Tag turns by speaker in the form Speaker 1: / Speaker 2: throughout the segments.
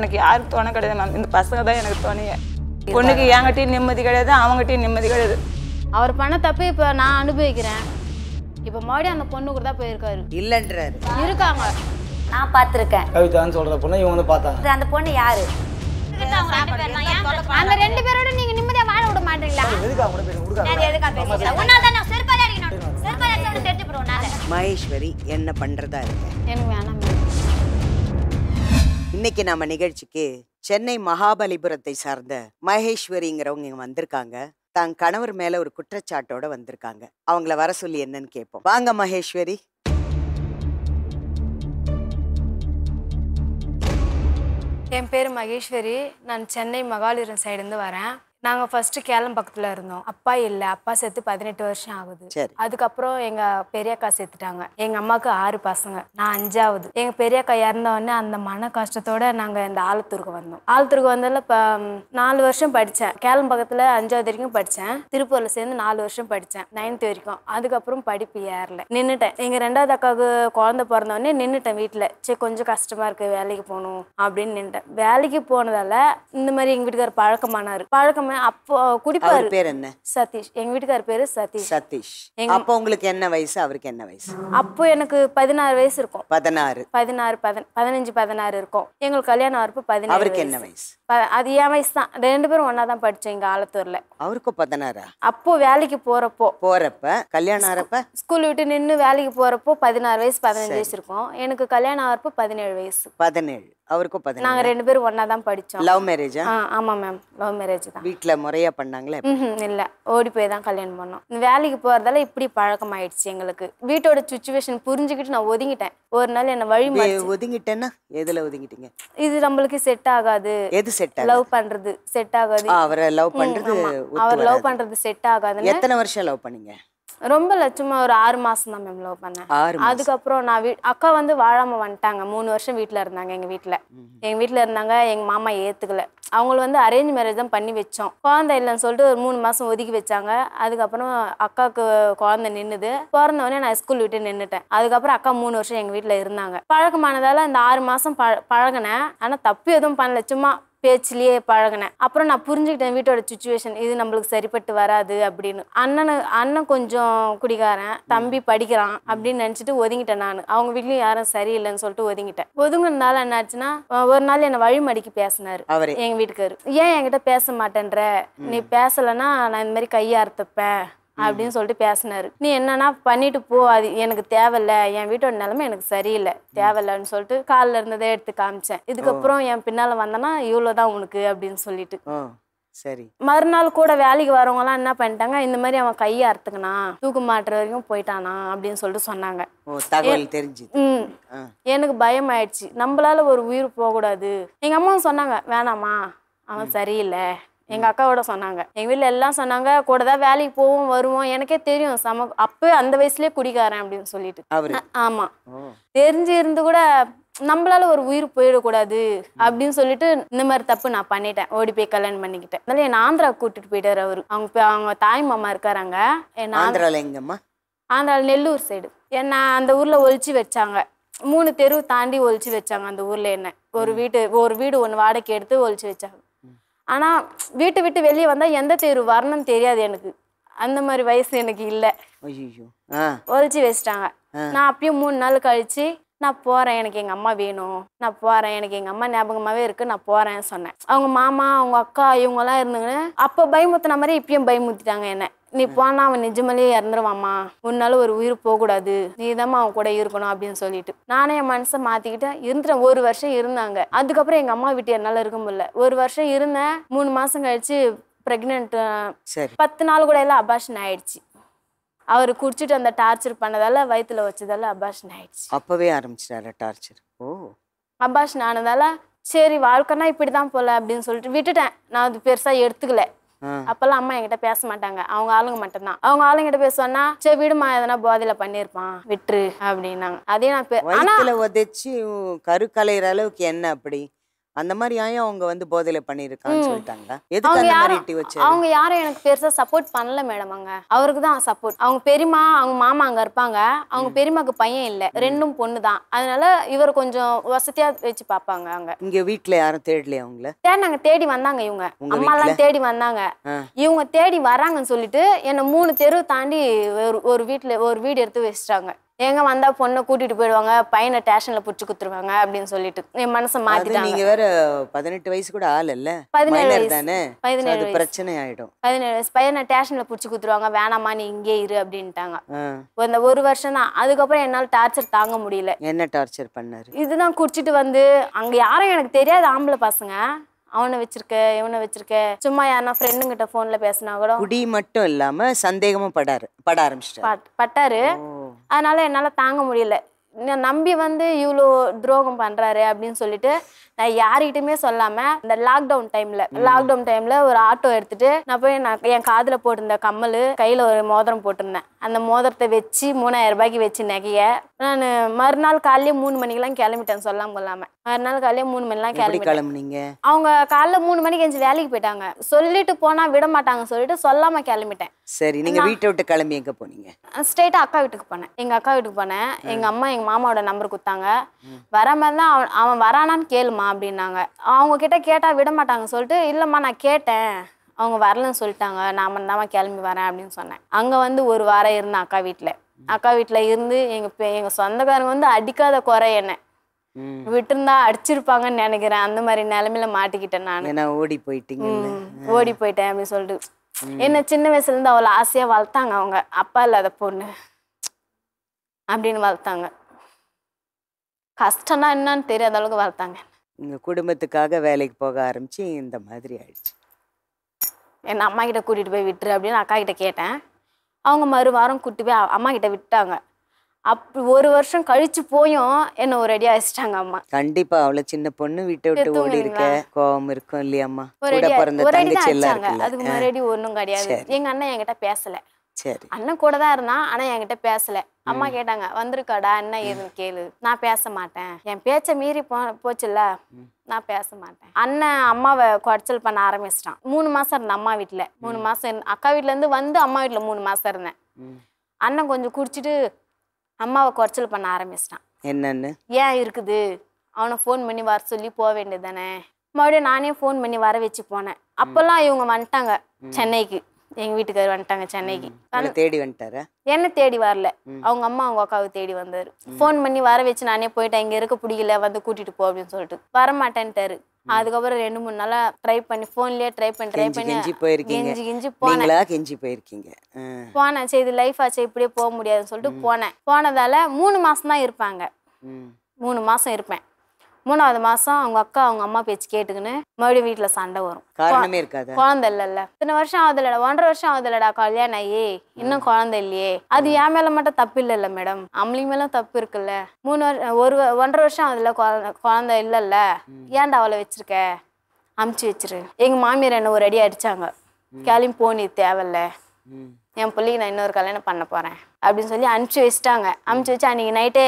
Speaker 1: எனக்கு யாரும் தோண கிடையாது மேம் இந்த பசங்க தான் எனக்கு துணையே பொண்ணுக்கு என்கிட்டயும் நிம்மதி கிடையாது அவங்ககிட்டயும் நிம்மதி கிடையாது
Speaker 2: அவர் பண்ண தப்பு இப்போ நான் அனுபவிக்கிறேன் இப்போ மறுபடியும் அந்த பொண்ணு கூட தான் போயிருக்காரு இல்லன்றாரு இருக்காங்க நான் பார்த்திருக்கேன்
Speaker 3: கவிதா சொல்ற பொண்ணு இவங்க பார்த்தாங்க
Speaker 2: அந்த பொண்ணு யாரு அந்த ரெண்டு பேரோட நீங்க நிம்மதியா வாழ விட மாட்டீங்களா
Speaker 4: எதுக்கா கூட எதுக்கா உன்னால
Speaker 2: தான் நான் அடிக்கணும்
Speaker 4: மகேஸ்வரி என்ன பண்றதா இருக்கு
Speaker 2: எனக்கு வேணாம்
Speaker 4: இன்னைக்கு நம்ம நிகழ்ச்சிக்கு சென்னை மகாபலிபுரத்தை சார்ந்த மகேஸ்வரிங்கிறவங்க வந்திருக்காங்க தன் கணவர் மேல ஒரு குற்றச்சாட்டோட வந்திருக்காங்க அவங்கள வர சொல்லி என்னன்னு கேட்போம் வாங்க மகேஸ்வரி
Speaker 2: என் பேர் மகேஸ்வரி நான் சென்னை மகாலிபுரம் சைடுந்து வரேன் நாங்கள் ஃபர்ஸ்ட் கேலம் பக்கத்தில் இருந்தோம் அப்பா இல்லை அப்பா சேர்த்து பதினெட்டு வருஷம் ஆகுது அதுக்கப்புறம் எங்க பெரியக்கா சேர்த்துட்டாங்க எங்க அம்மாவுக்கு ஆறு பசங்க நான் அஞ்சாவது எங்க பெரியக்கா இறந்தவொடனே அந்த மன கஷ்டத்தோட நாங்கள் இந்த ஆலத்தூருக்கு வந்தோம் ஆலத்தூருக்கு வந்ததில் இப்போ நாலு வருஷம் படித்தேன் கேலம் பக்கத்தில் அஞ்சாவது வரைக்கும் படித்தேன் திருப்பூரில் சேர்ந்து நாலு வருஷம் படித்தேன் நைன்த் வரைக்கும் அதுக்கப்புறம் படிப்பு ஏறல நின்றுட்டேன் எங்கள் ரெண்டாவது அக்காவுக்கு குழந்தை பிறந்தவொடனே நின்றுட்டேன் வீட்டில் சரி கொஞ்சம் கஷ்டமா இருக்கு வேலைக்கு போகணும் அப்படின்னு நின்றுட்டேன் வேலைக்கு போனதால இந்த மாதிரி எங்கள் வீட்டுக்கார் பழக்கமானார் பழக்கமான அப்போ குடிப்பாரு பேர் என்ன சதீஷ் எங்க வீட்டுக்கார் பேரு சதீஷ்
Speaker 4: சதீஷ் அப்போ உங்களுக்கு என்ன வயசு அவருக்கு என்ன வயசு
Speaker 2: அப்போ எனக்கு பதினாறு வயசு இருக்கும் பதினாறு பதினாறு பதினஞ்சு பதினாறு இருக்கும் எங்களுக்கு கல்யாணம் வரப்பு பதினாறு அவருக்கு என்ன வயசு அது என் வயசு தான் ரெண்டு பேரும் ஒன்னா தான் படிச்சோம் இங்க ஆலத்தூர்ல
Speaker 4: அவருக்கும் பதினாறா அப்போ வேலைக்கு போறப்போ போறப்ப கல்யாணம் ஆறப்ப
Speaker 2: ஸ்கூல் விட்டு நின்று வேலைக்கு போறப்போ பதினாறு வயசு பதினஞ்சு வயசு இருக்கும் எனக்கு கல்யாணம் ஆகிறப்போ பதினேழு வயசு
Speaker 4: பதினேழு அவருக்கும் பதினேழு நாங்க ரெண்டு
Speaker 2: பேரும் ஒன்னா தான் படிச்சோம் லவ் மேரேஜ் ஆமா மேம் லவ் மேரேஜ் தான்
Speaker 4: வீட்டுல முறையாக பண்ணாங்களே
Speaker 2: இல்லை ஓடி போய் தான் கல்யாணம் பண்ணோம் வேலைக்கு போறதால இப்படி பழக்கம் ஆயிடுச்சு எங்களுக்கு வீட்டோட சுச்சுவேஷன் புரிஞ்சுக்கிட்டு நான் ஒதுங்கிட்டேன் ஒரு நாள் என்ன வழி
Speaker 4: ஒதுங்கிட்டேன்னா எதுல ஒதுங்கிட்டீங்க
Speaker 2: இது நம்மளுக்கு செட் ஆகாது எது செட் லவ் பண்றது செட் ஆகாது அவரை லவ் பண்றது அவர் லவ் பண்றது செட் ஆகாது எத்தனை
Speaker 4: வருஷம் லவ் பண்ணீங்க
Speaker 2: ரொம்ப லட்சமா ஒரு ஆறு மாசம் தான் மேம் லவ் பண்ணேன் அதுக்கப்புறம் நான் வீ அக்கா வந்து வாழாம வந்துட்டாங்க மூணு வருஷம் வீட்டில் இருந்தாங்க எங்க வீட்டில் எங்க வீட்டில் இருந்தாங்க எங்க மாமா ஏத்துக்கல அவங்கள வந்து அரேஞ்ச் மேரேஜ் தான் பண்ணி வச்சோம் குழந்தை இல்லைன்னு சொல்லிட்டு ஒரு மூணு மாசம் ஒதுக்கி வச்சாங்க அதுக்கப்புறம் அக்காவுக்கு குழந்தை நின்றுது பிறந்தவொடனே நான் ஸ்கூல் விட்டு நின்றுட்டேன் அதுக்கப்புறம் அக்கா மூணு வருஷம் எங்க வீட்டில் இருந்தாங்க பழக்கமானதால இந்த ஆறு மாசம் ப பழகினேன் ஆனா தப்பு எதுவும் பண்ணல சும்மா பேச்சிலேயே பழகினேன் அப்புறம் நான் புரிஞ்சுக்கிட்டேன் வீட்டோட சுச்சுவேஷன் இது நம்மளுக்கு சரிப்பட்டு வராது அப்படின்னு அண்ணனு அண்ணன் கொஞ்சம் குடிகாரன் தம்பி படிக்கிறான் அப்படின்னு நினச்சிட்டு ஒதுங்கிட்டேன் நான் அவங்க வீட்லையும் யாரும் சரியில்லைன்னு சொல்லிட்டு ஒதுங்கிட்டேன் ஒதுங்கினால என்ன ஆச்சுன்னா ஒரு நாள் என்னை வழிமடிக்கு பேசினாரு எங்கள் வீட்டுக்காரு ஏன் என்கிட்ட பேச மாட்டேன்ற நீ பேசலைன்னா நான் இந்த மாதிரி கையை அப்படின்னு சொல்லிட்டு பேசினாரு நீ என்னன்னா பண்ணிட்டு போ அது எனக்கு தேவையில்ல என் வீட்டோட நிலைமை எனக்கு சரியில்லை தேவையில்லன்னு சொல்லிட்டு காலில் இருந்ததே எடுத்து காமிச்சேன் இதுக்கப்புறம் என் பின்னால வந்தேன்னா இவ்வளோதான் உனக்கு அப்படின்னு சொல்லிட்டு சரி மறுநாள் கூட வேலைக்கு எல்லாம் என்ன பண்ணிட்டாங்க இந்த மாதிரி அவன் கையை அறுத்துக்கனா தூக்கு மாட்டுற வரைக்கும் போயிட்டானா அப்படின்னு சொல்லிட்டு சொன்னாங்க தெரிஞ்சு எனக்கு பயம் ஆயிடுச்சு நம்மளால ஒரு உயிர் போகக்கூடாது எங்க அம்மாவும் சொன்னாங்க வேணாமா அவன் சரியில்லை எங்கள் அக்காவோட சொன்னாங்க எங்கள் வீட்டில் எல்லாம் சொன்னாங்க கூட தான் வேலைக்கு போவோம் வருவோம் எனக்கே தெரியும் சம அப்போ அந்த வயசுலேயே குடிக்காரன் அப்படின்னு சொல்லிட்டு ஆமாம் தெரிஞ்சு இருந்து கூட நம்மளால ஒரு உயிர் போயிடக்கூடாது அப்படின்னு சொல்லிட்டு இந்த மாதிரி தப்பு நான் பண்ணிட்டேன் ஓடி போய் கல்யாணம் பண்ணிக்கிட்டேன் அதனால என் ஆந்திரா கூட்டிட்டு போயிட்டாரு அவரு அவங்க அவங்க தாய் மாமா இருக்காராங்க என் ஆந்திரால எங்கம்மா ஆந்திரால நெல்லூர் சைடு என்ன அந்த ஊர்ல ஒழிச்சு வச்சாங்க மூணு தெரு தாண்டி ஒழிச்சு வச்சாங்க அந்த ஊர்ல என்ன ஒரு வீட்டு ஒரு வீடு ஒன்று வாடகை எடுத்து ஒழிச்சு வச்சாங்க ஆனால் வீட்டை விட்டு வெளியே வந்தால் எந்த தேர்வு வரணும்னு தெரியாது எனக்கு அந்த மாதிரி வயசு எனக்கு இல்லை ஒழிச்சு வச்சிட்டாங்க நான் அப்பயும் மூணு நாள் கழிச்சு நான் போகிறேன் எனக்கு எங்கள் அம்மா வேணும் நான் போகிறேன் எனக்கு எங்கள் அம்மா ஞாபகமாகவே இருக்குது நான் போகிறேன்னு சொன்னேன் அவங்க மாமா அவங்க அக்கா இவங்கெல்லாம் இருந்தாங்கன்னு அப்போ பயமுத்தின மாதிரி இப்பயும் பயமுத்திட்டாங்க என்ன நீ போனா அவன் நிஜமாலே இறந்துருவாம்மா உன்னால ஒரு உயிர் போகக்கூடாது நீ தான் அவன் கூட இருக்கணும் அப்படின்னு சொல்லிட்டு நானே என் மனசை மாத்திக்கிட்டேன் இருந்துட்டேன் ஒரு வருஷம் இருந்தாங்க அதுக்கப்புறம் எங்க அம்மா வீட்டு என்னால இருக்க முடியல ஒரு வருஷம் இருந்தேன் மூணு மாசம் கழிச்சு ப்ரெக்னென்ட் பத்து நாள் கூட எல்லாம் அபாஷன் ஆயிடுச்சு அவர் குடிச்சிட்டு அந்த டார்ச்சர் பண்ணதால வயிற்றுல வச்சதால அபாஷன் ஆயிடுச்சு
Speaker 4: அப்பவே ஆரம்பிச்சிட்டாரு டார்ச்சர் ஓ
Speaker 2: அபாஷன் ஆனதால சரி வாழ்க்கைனா இப்படிதான் போல அப்படின்னு சொல்லிட்டு விட்டுட்டேன் நான் அது பெருசாக எடுத்துக்கல அப்பெல்லாம் அம்மா என்கிட்ட பேச மாட்டாங்க அவங்க ஆளுங்க மட்டும்தான் அவங்க ஆளுங்கிட்ட பேசுவானா சரி விடுமா எதனா போதையில பண்ணிருப்பான் விட்டுரு அப்படின்னாங்க அதே நான்
Speaker 4: உதைச்சு உதச்சு கரு கலையிற அளவுக்கு என்ன அப்படி அந்த மாதிரி ஏன் அவங்க வந்து போதையில பண்ணிருக்காங்கன்னு சொல்லிட்டாங்க வச்சு அவங்க
Speaker 2: யாரும் எனக்கு பெருசா சப்போர்ட் பண்ணல மேடம் அங்க அவருக்கு தான் சப்போர்ட் அவங்க பெரியமா அவங்க மாமா அங்க இருப்பாங்க அவங்க பெரியமாக்கு பையன் இல்ல ரெண்டும் பொண்ணு தான் அதனால இவர் கொஞ்சம் வசதியா வச்சு பாப்பாங்க அங்க
Speaker 4: இங்க வீட்ல யாரும் தேடலையே அவங்கள
Speaker 2: தேடினாங்க தேடி வந்தாங்க இவங்க அம்மா எல்லாம் தேடி வந்தாங்க இவங்க தேடி வராங்கன்னு சொல்லிட்டு என்ன மூணு தெரு தாண்டி ஒரு வீட்டுல ஒரு வீடு எடுத்து வச்சுட்டாங்க எங்க வந்தா பொண்ணை கூட்டிட்டு போயிடுவாங்க பையனை ஸ்டேஷன்ல புடிச்சு குத்துருவாங்க அப்படின்னு சொல்லிட்டு என் மனசை மாத்திட்டாங்க நீங்க வேற
Speaker 4: பதினெட்டு வயசு கூட ஆள் இல்ல பதினேழு வயசு தானே பதினேழு பிரச்சனை ஆயிடும்
Speaker 2: பதினேழு வயசு பையனை ஸ்டேஷன்ல புடிச்சு குத்துருவாங்க வேணாமா நீ இங்கே இரு அப்படின்ட்டாங்க அந்த ஒரு வருஷம் தான் அதுக்கப்புறம் என்னால டார்ச்சர் தாங்க முடியல
Speaker 4: என்ன டார்ச்சர் பண்ணாரு
Speaker 2: இதுதான் குடிச்சிட்டு வந்து அங்க யாரும் எனக்கு தெரியாது ஆம்பளை பசங்க அவனை வச்சிருக்க இவனை வச்சிருக்க சும்மா யாருனா ஃப்ரெண்டுங்கிட்ட போன்ல பேசினா கூட குடி
Speaker 4: மட்டும் இல்லாம சந்தேகமும் படாரு பட ஆரம்பிச்சிட்டாரு
Speaker 2: பட்டாரு அதனால் என்னால் தாங்க முடியல நம்பி வந்து இவ்வளோ துரோகம் பண்ணுறாரு அப்படின்னு சொல்லிட்டு நான் யார்கிட்டயுமே சொல்லாம இந்த லாக்டவுன் டைம்ல லாக்டவுன் டைம்ல ஒரு ஆட்டோ எடுத்துட்டு நான் போய் நான் என் காதுல போட்டிருந்த கம்மல் கையில ஒரு மோதிரம் போட்டிருந்தேன் அந்த மோதிரத்தை வச்சு மூணாயிரம் ரூபாய்க்கு வச்சு நகைய நான் மறுநாள் காலையில மூணு மணிக்கெல்லாம் கிளம்பிட்டேன் சொல்லாம போலாம மறுநாள் காலையில மூணு மணிலாம் கிளம்பிட்டேன் அவங்க காலைல மூணு மணிக்கு எஞ்சி வேலைக்கு போயிட்டாங்க சொல்லிட்டு போனா விட மாட்டாங்க சொல்லிட்டு சொல்லாம கிளம்பிட்டேன்
Speaker 4: சரி நீங்க வீட்டை விட்டு கிளம்பி எங்க போனீங்க
Speaker 2: ஸ்ட்ரெயிட்டா அக்கா வீட்டுக்கு போனேன் எங்க அக்கா வீட்டுக்கு போனேன் எங்க அம்மா எங்க மாமாவோட நம்பர் கொடுத்தாங்க வர மாதிரி தான் அவன் வரானான்னு கேளுமா வரலாமா அப்படின்னாங்க அவங்க கிட்ட கேட்டால் விட மாட்டாங்க சொல்லிட்டு இல்லைம்மா நான் கேட்டேன் அவங்க வரலன்னு சொல்லிட்டாங்க நான் மந்தாம கிளம்பி வரேன் அப்படின்னு சொன்னேன் அங்கே வந்து ஒரு வாரம் இருந்தேன் அக்கா வீட்டில் அக்கா வீட்டில் இருந்து எங்கள் எங்கள் சொந்தக்காரங்க வந்து அடிக்காத குறை என்ன விட்டுருந்தா அடிச்சிருப்பாங்கன்னு நினைக்கிறேன் அந்த மாதிரி நிலமையில மாட்டிக்கிட்டேன் நான்
Speaker 4: ஓடி போயிட்டீங்க ஓடி
Speaker 2: போயிட்டேன் அப்படின்னு சொல்லிட்டு என்ன சின்ன வயசுல இருந்து அவ்வளோ ஆசையா வளர்த்தாங்க அவங்க அப்பா இல்லாத பொண்ணு அப்படின்னு வளர்த்தாங்க கஷ்டம்னா என்னன்னு தெரியாத அளவுக்கு வளர்த்தாங்க
Speaker 4: எங்கள் குடும்பத்துக்காக வேலைக்கு போக ஆரம்பித்து இந்த மாதிரி ஆயிடுச்சு
Speaker 2: என் அம்மா கிட்ட கூட்டிகிட்டு போய் விட்டுரு அப்படின்னு அக்கா கிட்ட கேட்டேன் அவங்க மறு வாரம் கூட்டி போய் அம்மா கிட்ட விட்டாங்க அப்படி ஒரு வருஷம் கழிச்சு போயும் என்ன ஒரு அடி அடிச்சிட்டாங்க அம்மா
Speaker 4: கண்டிப்பா அவ்வளவு சின்ன பொண்ணு விட்டு விட்டு ஓடி இருக்க கோபம் இருக்கும் இல்லையம்மா கூட பிறந்த தங்கச்சி எல்லாம் அதுக்கு முன்னாடி
Speaker 2: ஒன்னும் கிடையாது எங்க அண்ணன் என்கிட்ட பேசல சரி அண்ணன் கூட தான் இருந்தான் ஆனா என்கிட்ட பேசல அம்மா கேட்டாங்க வந்திருக்காடா என்ன ஏதுன்னு கேளு நான் பேச மாட்டேன் என் பேச்சை மீறி போ போச்சுல்ல நான் பேச மாட்டேன் அண்ணன் அம்மாவை குறைச்சல் பண்ண ஆரம்பிச்சிட்டான் மூணு மாசம் இருந்தேன் அம்மா வீட்டுல மூணு மாசம் அக்கா வீட்டுல இருந்து வந்து அம்மா வீட்டுல மூணு மாசம் இருந்தேன் அண்ணன் கொஞ்சம் குடிச்சிட்டு அம்மாவை குறைச்சல் பண்ண ஆரம்பிச்சிட்டான் என்னன்னு ஏன் இருக்குது அவனை ஃபோன் பண்ணி வர சொல்லி போக வேண்டியது தானே மறுபடியும் நானே ஃபோன் பண்ணி வர வச்சு போனேன் அப்போல்லாம் இவங்க வந்துட்டாங்க சென்னைக்கு எங்க வீட்டுக்காரர் வந்துட்டாங்க சென்னைக்கு
Speaker 4: தேடி வந்துட்டாரு
Speaker 2: என்ன தேடி வரல அவங்க அம்மா அவங்க அக்காவை தேடி வந்தாரு ஃபோன் பண்ணி வர வச்சு நானே போயிட்டேன் இங்கே இருக்க பிடிக்கல வந்து கூட்டிட்டு போ அப்படின்னு சொல்லிட்டு வரமாட்டேன்ட்டாரு அதுக்கப்புறம் ரெண்டு மூணு நாளா ட்ரை பண்ணி ஃபோன்லயே ட்ரை பண்ணி ட்ரை பண்ணி கெஞ்சி கெஞ்சி கெஞ்சி போனேன்
Speaker 4: கெஞ்சி போயிருக்கீங்க
Speaker 2: போனேன் சரி இது லைஃப் ஆச்சு இப்படியே போக முடியாதுன்னு சொல்லிட்டு போனேன் போனதால மூணு மாசம் தான் இருப்பாங்க மூணு மாசம் இருப்பேன் மூணாவது மாசம் அவங்க அக்கா அவங்க அம்மா பேச்சு கேட்டுக்கின்னு மறுபடியும் வீட்டுல சண்டை வரும் குழந்தை இல்ல குழந்தை இத்தனை வருஷம் ஆகுதுலடா ஒன்றரை வருஷம் ஆகுதுலடா கல்யாணம் ஐயே இன்னும் குழந்தை இல்லையே அது என் மேல மட்டும் தப்பு இல்ல இல்ல மேடம் அம்லிங் மேலும் தப்பு இருக்குல்ல மூணு வருஷம் ஒரு ஒன்றரை வருஷம் ஆகுதுல குழந்தை குழந்தை இல்ல ஏன்டா அவளை வச்சிருக்க அமுச்சு வச்சிரு எங்க மாமியார் என்ன ஒரு அடி அடித்தாங்க கேலியும் போனி தேவையில்ல என் பிள்ளைக்கு நான் இன்னொரு கல்யாணம் பண்ண போகிறேன் அப்படின்னு சொல்லி அனுப்பிச்சி வச்சுட்டாங்க அனுப்பிச்சி வச்சு அன்றைக்கி நைட்டே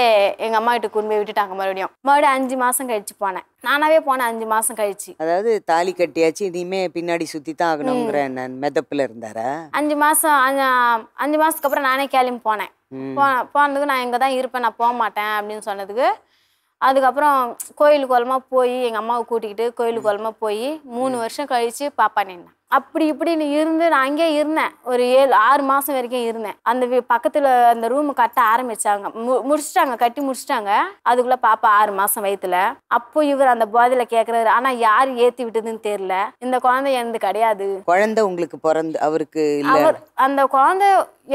Speaker 2: எங்கள் அம்மா கிட்ட கொண்டு போய் விட்டுட்டாங்க மறுபடியும் மறுபடியும் அஞ்சு மாதம் கழிச்சு போனேன் நானாவே போனேன் அஞ்சு மாதம் கழிச்சு
Speaker 4: அதாவது தாலி கட்டியாச்சு இனிமே பின்னாடி சுற்றி தான் ஆகணுங்கிற மெதப்பில் இருந்தார
Speaker 2: அஞ்சு மாதம் அஞ்சு மாதத்துக்கு அப்புறம் நானே கேள்வி போனேன் போனதுக்கு நான் இங்கே தான் இருப்பேன் நான் போக மாட்டேன் அப்படின்னு சொன்னதுக்கு அதுக்கப்புறம் கோயிலுக்கு கோலமாக போய் எங்கள் அம்மாவை கூட்டிக்கிட்டு கோயிலுக்கு கோலமாக போய் மூணு வருஷம் கழித்து பாப்பா நின்னேன் அப்படி இப்படின்னு இருந்து நான் அங்கேயே இருந்தேன் ஒரு ஏழு ஆறு மாதம் வரைக்கும் இருந்தேன் அந்த பக்கத்தில் அந்த ரூம் கட்ட ஆரம்பித்தாங்க மு முடிச்சிட்டாங்க கட்டி முடிச்சிட்டாங்க அதுக்குள்ளே பாப்பா ஆறு மாதம் வயிற்றுல அப்போ இவர் அந்த போதையில் கேட்குறாரு ஆனால் யார் ஏற்றி விட்டதுன்னு தெரில இந்த குழந்தை எனது கிடையாது
Speaker 4: குழந்தை உங்களுக்கு பிறந்து அவருக்கு அவர்
Speaker 2: அந்த குழந்தை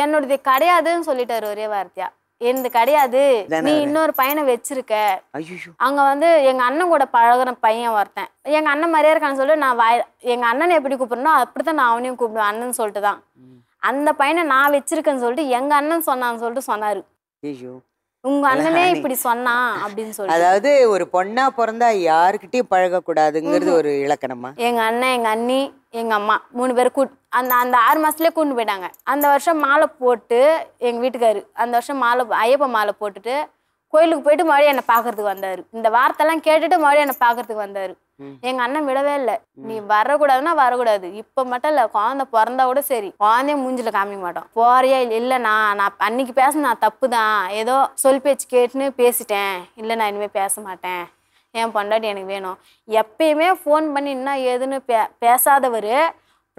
Speaker 2: என்னோடது கிடையாதுன்னு சொல்லிட்டாரு ஒரே வார்த்தையாக இருந்து கிடையாது நீ இன்னொரு பையனை வச்சிருக்க அங்க வந்து எங்க அண்ணன் கூட பழகின பையன் ஒருத்தன் எங்க அண்ணன் மாதிரியா இருக்கான்னு சொல்லிட்டு நான் வாய் எங்க அண்ணனை எப்படி கூப்பிடணும் அப்படித்தான் நான் அவனையும் கூப்பிடுவேன் அண்ணன் சொல்லிட்டு தான் அந்த பையனை நான் வச்சிருக்கேன்னு சொல்லிட்டு எங்க அண்ணன் சொன்னான்னு சொல்லிட்டு சொன்னாரு உங்க அண்ணனே இப்படி சொன்னா அப்படின்னு சொல்லி அதாவது
Speaker 4: ஒரு பொண்ணா பிறந்தா யாருக்கிட்டயும் பழகக்கூடாதுங்கிறது ஒரு இலக்கணமா
Speaker 2: எங்க அண்ணன் எங்க அண்ணி எங்க அம்மா மூணு பேரும் கூட் அந்த அந்த ஆறு மாசத்துலயே கூண்டு போயிட்டாங்க அந்த வருஷம் மாலை போட்டு எங்க வீட்டுக்காரு அந்த வருஷம் மாலை ஐயப்ப மாலை போட்டுட்டு கோயிலுக்கு போயிட்டு மறுபடியும் என்ன பார்க்கறதுக்கு வந்தார் இந்த வார்த்தைலாம் கேட்டுட்டு மறுபடியும் என்ன பார்க்கறதுக்கு வந்தாரு எங்க அண்ணன் விடவே இல்லை நீ வரக்கூடாதுன்னா வரக்கூடாது இப்போ மட்டும் இல்லை குழந்தை பிறந்தா கூட சரி குழந்தைய மூஞ்சில காமிக்க மாட்டோம் போறியா இல்லை இல்லை நான் அன்னைக்கு பேச நான் தப்பு தான் ஏதோ சொல் பேச்சு கேட்டுன்னு பேசிட்டேன் இல்லை நான் இனிமேல் பேச மாட்டேன் என் பொண்டாட்டி எனக்கு வேணும் எப்பயுமே ஃபோன் பண்ணி என்ன ஏதுன்னு பே பேசாதவர்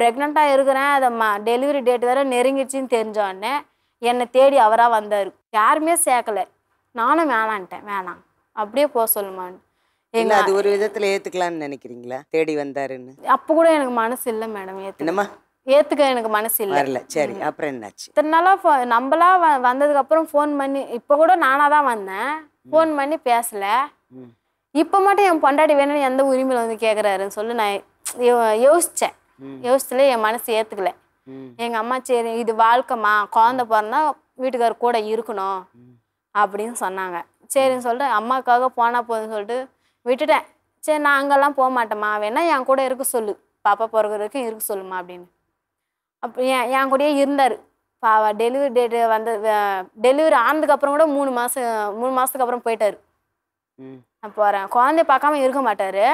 Speaker 2: ப்ரெக்னெண்ட்டாக இருக்கிறேன் அதை டெலிவரி டேட் வேறு நெருங்கிடுச்சின்னு தெரிஞ்சோடனே என்னை தேடி அவராக வந்தார் யாருமே சேர்க்கலை நானும் வேணான்ட்டேன் வேணாம் அப்படியே போக சொல்லுமான்னு
Speaker 4: எங்க அது ஒரு விதத்துல ஏத்துக்கலாம்னு நினைக்கிறீங்களா தேடி வந்தாருன்னு
Speaker 2: அப்ப கூட எனக்கு மனசு இல்ல மேடம் ஏத்துமா ஏத்துக்க எனக்கு மனசு இல்ல வரல சரி அப்புறம் என்னாச்சு இத்தனை நாளா நம்மளா வந்ததுக்கு அப்புறம் ஃபோன் பண்ணி இப்ப கூட நானாதான் தான் வந்தேன் ஃபோன் பண்ணி பேசல இப்ப மட்டும் என் பொண்டாடி வேணும்னு எந்த உரிமையில வந்து கேக்குறாருன்னு சொல்லி நான் யோசிச்சேன் யோசிச்சுல என் மனசு ஏத்துக்கல எங்க அம்மா சரி இது வாழ்க்கைமா குழந்தை பிறந்தா வீட்டுக்காரர் கூட இருக்கணும் அப்படின்னு சொன்னாங்க சரின்னு சொல்லிட்டு அம்மாவுக்காக போனால் போதும்னு சொல்லிட்டு விட்டுட்டேன் சரி நான் அங்கெல்லாம் போக மாட்டேம்மா வேணா என் கூட இருக்க சொல்லு பாப்பா பிறகு வரைக்கும் இருக்க சொல்லுமா அப்படின்னு அப்போ என் என் கூடயே இருந்தார் பா டெலிவரி டேட்டு வந்து டெலிவரி ஆனதுக்கப்புறம் கூட மூணு மாதம் மூணு மாதத்துக்கு அப்புறம் போயிட்டார் நான் போகிறேன் குழந்தைய பார்க்காம இருக்க மாட்டார்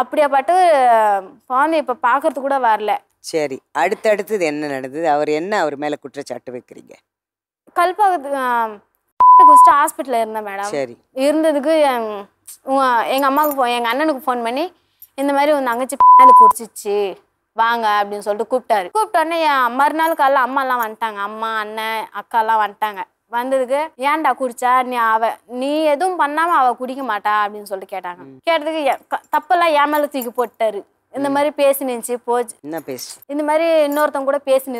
Speaker 2: அப்படியாப்பட்டு குழந்தைய இப்போ பார்க்கறது கூட வரல
Speaker 4: சரி அடுத்தடுத்தது என்ன நடந்தது அவர் என்ன அவர் மேலே குற்றச்சாட்டு வைக்கிறீங்க
Speaker 2: கல்பாக குஸ்ட் ஹாஸ்பிட்டலில் இருந்தேன் மேடம் சரி இருந்ததுக்கு எங்கள் அம்மாவுக்கு ஃபோ எங்கள் அண்ணனுக்கு ஃபோன் பண்ணி இந்த மாதிரி உங்கள் தங்கச்சி பேனல் குடிச்சிச்சு வாங்க அப்படின்னு சொல்லிட்டு கூப்பிட்டாரு கூப்பிட்டோன்னே என் மறுநாள் காலைல அம்மாலாம் வந்துட்டாங்க அம்மா அண்ணன் அக்காலாம் வந்துட்டாங்க வந்ததுக்கு ஏன்டா குடிச்சா நீ அவ நீ எதுவும் பண்ணாம அவ குடிக்க மாட்டா அப்படின்னு சொல்லிட்டு கேட்டாங்க கேட்டதுக்கு தப்பெல்லாம் ஏமல தூக்கி போட்டாரு இந்த மாதிரி பேசினுச்சு போச்சு என்ன பேசு இந்த மாதிரி இன்னொருத்தவங்க கூட பேசினு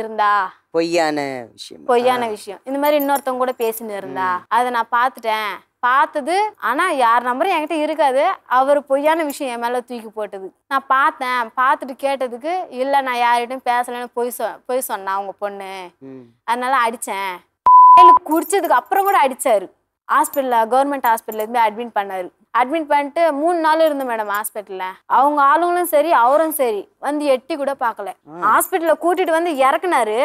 Speaker 2: இருந்தா
Speaker 4: பொய்யான விஷயம் பொய்யான
Speaker 2: விஷயம் இந்த மாதிரி இன்னொருத்தவங்க கூட பேசினு இருந்தா அதை நான் பார்த்துட்டேன் பார்த்தது ஆனா யார் நம்பரும் என்கிட்ட இருக்காது அவர் பொய்யான விஷயம் என் மேல தூக்கி போட்டது நான் பார்த்தேன் பார்த்துட்டு கேட்டதுக்கு இல்ல நான் யார்கிட்டயும் பேசலன்னு பொய் சொ பொய் சொன்னா அவங்க பொண்ணு அதனால அடிச்சேன் குடிச்சதுக்கு அப்புறம் கூட அடிச்சாரு ஹாஸ்பிட்டல்ல கவர்மெண்ட் ஹாஸ்பிட்டல்ல இருந்து அட்மிட் பண்ணாரு அட்மிட் பண்ணிட்டு மூணு நாள் இருந்தோம் மேடம் ஹாஸ்பிட்டல்ல அவங்க ஆளுங்களும் சரி அவரும் சரி வந்து எட்டி கூட பார்க்கல ஹாஸ்பிட்டல்ல கூட்டிட்டு வந்து இறக்குனாரு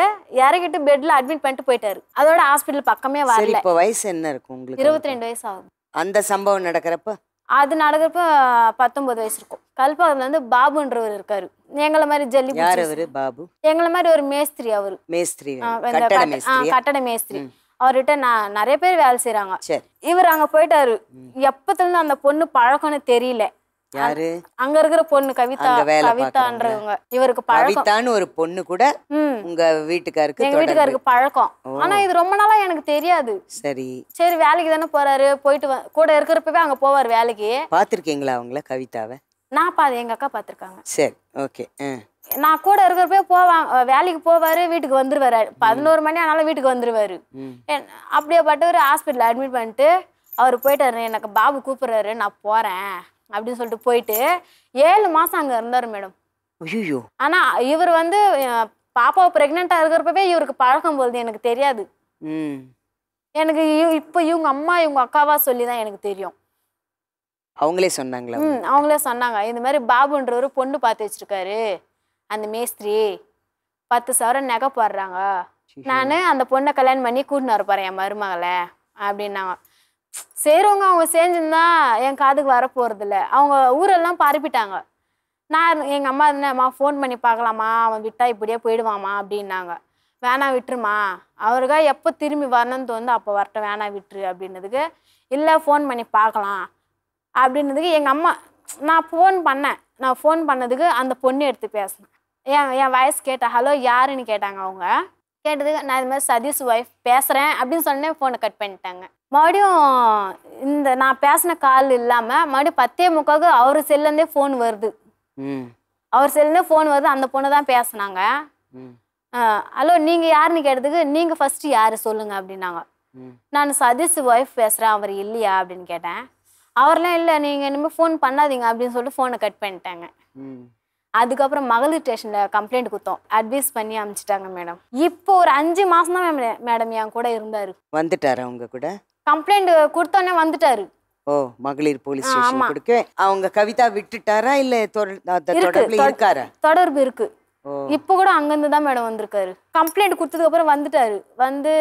Speaker 2: இறக்கிட்டு பெட்ல அட்மிட் பண்ணிட்டு போயிட்டாரு அதோட ஹாஸ்பிட்டல் பக்கமே வரல இப்போ
Speaker 4: வயசு என்ன இருக்கும் உங்களுக்கு இருபத்தி
Speaker 2: ரெண்டு வயசு ஆகும்
Speaker 4: அந்த சம்பவம் நடக்கிறப்ப
Speaker 2: அது நடக்கிறப்ப பத்தொன்பது வயசு இருக்கும் கல்பாவில் வந்து பாபுன்றவர் இருக்காரு எங்களை மாதிரி ஜல்லி யார் அவரு பாபு எங்களை மாதிரி ஒரு மேஸ்திரி அவரு
Speaker 4: மேஸ்திரி கட்டட
Speaker 2: மேஸ்திரி அவர்கிட்ட நான் நிறைய பேர் வேலை செய்யறாங்க இவர் அங்க போயிட்டாரு எப்பத்துல இருந்து அந்த பொண்ணு பழக்கம்னு தெரியல யாரு அங்க இருக்கிற பொண்ணு கவிதா கவிதான்றவங்க இவருக்கு பழக்கம் ஒரு
Speaker 4: பொண்ணு கூட உங்க வீட்டுக்காருக்கு எங்க வீட்டுக்காருக்கு
Speaker 2: பழக்கம் ஆனா இது ரொம்ப நாளா எனக்கு தெரியாது சரி சரி வேலைக்கு தானே போறாரு போயிட்டு கூட இருக்கிறப்பவே அங்க போவார் வேலைக்கு
Speaker 4: பாத்திருக்கீங்களா அவங்கள கவிதாவை
Speaker 2: நான் பாது எங்க அக்கா பாத்திருக்காங்க
Speaker 4: சரி ஓகே
Speaker 2: நான் கூட இருக்கிறப்பே போவாங்க வேலைக்கு போவாரு வீட்டுக்கு வந்துருவாரு பதினோரு மணி ஆனாலும் வீட்டுக்கு வந்துருவாரு அப்படியே பட்டவர் ஹாஸ்பிட்டல் அட்மிட் பண்ணிட்டு அவர் போயிட்டாரு எனக்கு பாபு கூப்பிடுறாரு நான் போறேன் அப்படின்னு சொல்லிட்டு போயிட்டு ஏழு மாசம் அங்க இருந்தாரு மேடம் ஆனா இவர் வந்து பாப்பாவை பிரெக்னண்டா இருக்கிறப்பவே இவருக்கு பழக்கம் போகுது எனக்கு தெரியாது எனக்கு இப்போ இவங்க அம்மா இவங்க அக்காவா சொல்லி தான் எனக்கு தெரியும்
Speaker 4: அவங்களே சொன்னாங்களா
Speaker 2: அவங்களே சொன்னாங்க இந்த மாதிரி பாபுன்றவர் பொண்ணு பார்த்து வச்சிருக்காரு அந்த மேஸ்திரி பத்து சவரம் நகை போடுறாங்க நான் அந்த பொண்ணை கல்யாணம் பண்ணி கூட்டின்னு வரப்பாரு என் மருமகளை அப்படின்னாங்க செய்கிறவங்க அவங்க செஞ்சிருந்தா என் காதுக்கு வர போகிறதில்ல அவங்க ஊரெல்லாம் பரப்பிட்டாங்க நான் எங்கள் அம்மா என்னம்மா ஃபோன் பண்ணி பார்க்கலாமா அவன் விட்டா இப்படியே போயிடுவாமா அப்படின்னாங்க வேணாம் விட்டுருமா அவருக்கா எப்போ திரும்பி வரணும்னு தோணுது அப்போ வரட்டும் வேணாம் விட்டுரு அப்படின்னதுக்கு இல்லை ஃபோன் பண்ணி பார்க்கலாம் அப்படின்னதுக்கு எங்கள் அம்மா நான் ஃபோன் பண்ணேன் நான் ஃபோன் பண்ணதுக்கு அந்த பொண்ணு எடுத்து பேசினேன் என் என் வாய்ஸ் கேட்டேன் ஹலோ யாருன்னு கேட்டாங்க அவங்க கேட்டதுக்கு நான் இது மாதிரி சதீஷ் ஒய்ஃப் பேசுகிறேன் அப்படின்னு சொன்னே ஃபோனை கட் பண்ணிட்டாங்க மறுபடியும் இந்த நான் பேசின கால் இல்லாமல் மறுபடியும் பத்தே முக்காவுக்கு அவர் செல்லேருந்தே ஃபோன் வருது அவர் செல்லேருந்தே ஃபோன் வருது அந்த பொண்ணு தான் பேசினாங்க ஹலோ நீங்கள் யாருன்னு கேட்டதுக்கு நீங்கள் ஃபஸ்ட்டு யார் சொல்லுங்கள் அப்படின்னாங்க நான் சதீஷ் ஒய்ஃப் பேசுகிறேன் அவர் இல்லையா அப்படின்னு கேட்டேன் அவர்லாம் இல்லை நீங்கள் இனிமேல் ஃபோன் பண்ணாதீங்க அப்படின்னு சொல்லிட்டு ஃபோனை கட் பண்ணிட்டாங்க அதுக்கப்புறம் மகளிர் ஸ்டேஷனில் கம்ப்ளைண்ட் கொடுத்தோம் அட்வைஸ் பண்ணி அமைச்சிட்டாங்க மேடம் இப்போ ஒரு அஞ்சு மாதம் தான் மேடம் என் கூட இருந்தார்
Speaker 4: வந்துட்டார் அவங்க கூட
Speaker 2: கம்ப்ளைண்ட் கொடுத்தோன்னே வந்துட்டார்
Speaker 4: ஓ மகளிர் போலீஸ் ஸ்டேஷன் கொடுக்க அவங்க கவிதா விட்டுட்டாரா இல்ல தொடர்பு இருக்காரா
Speaker 2: தொடர்பு இருக்கு இப்போ கூட அங்கேருந்து தான் மேடம் வந்திருக்காரு கம்ப்ளைண்ட் குடுத்ததுக்கு அப்புறம் வந்துட்டாரு வந்து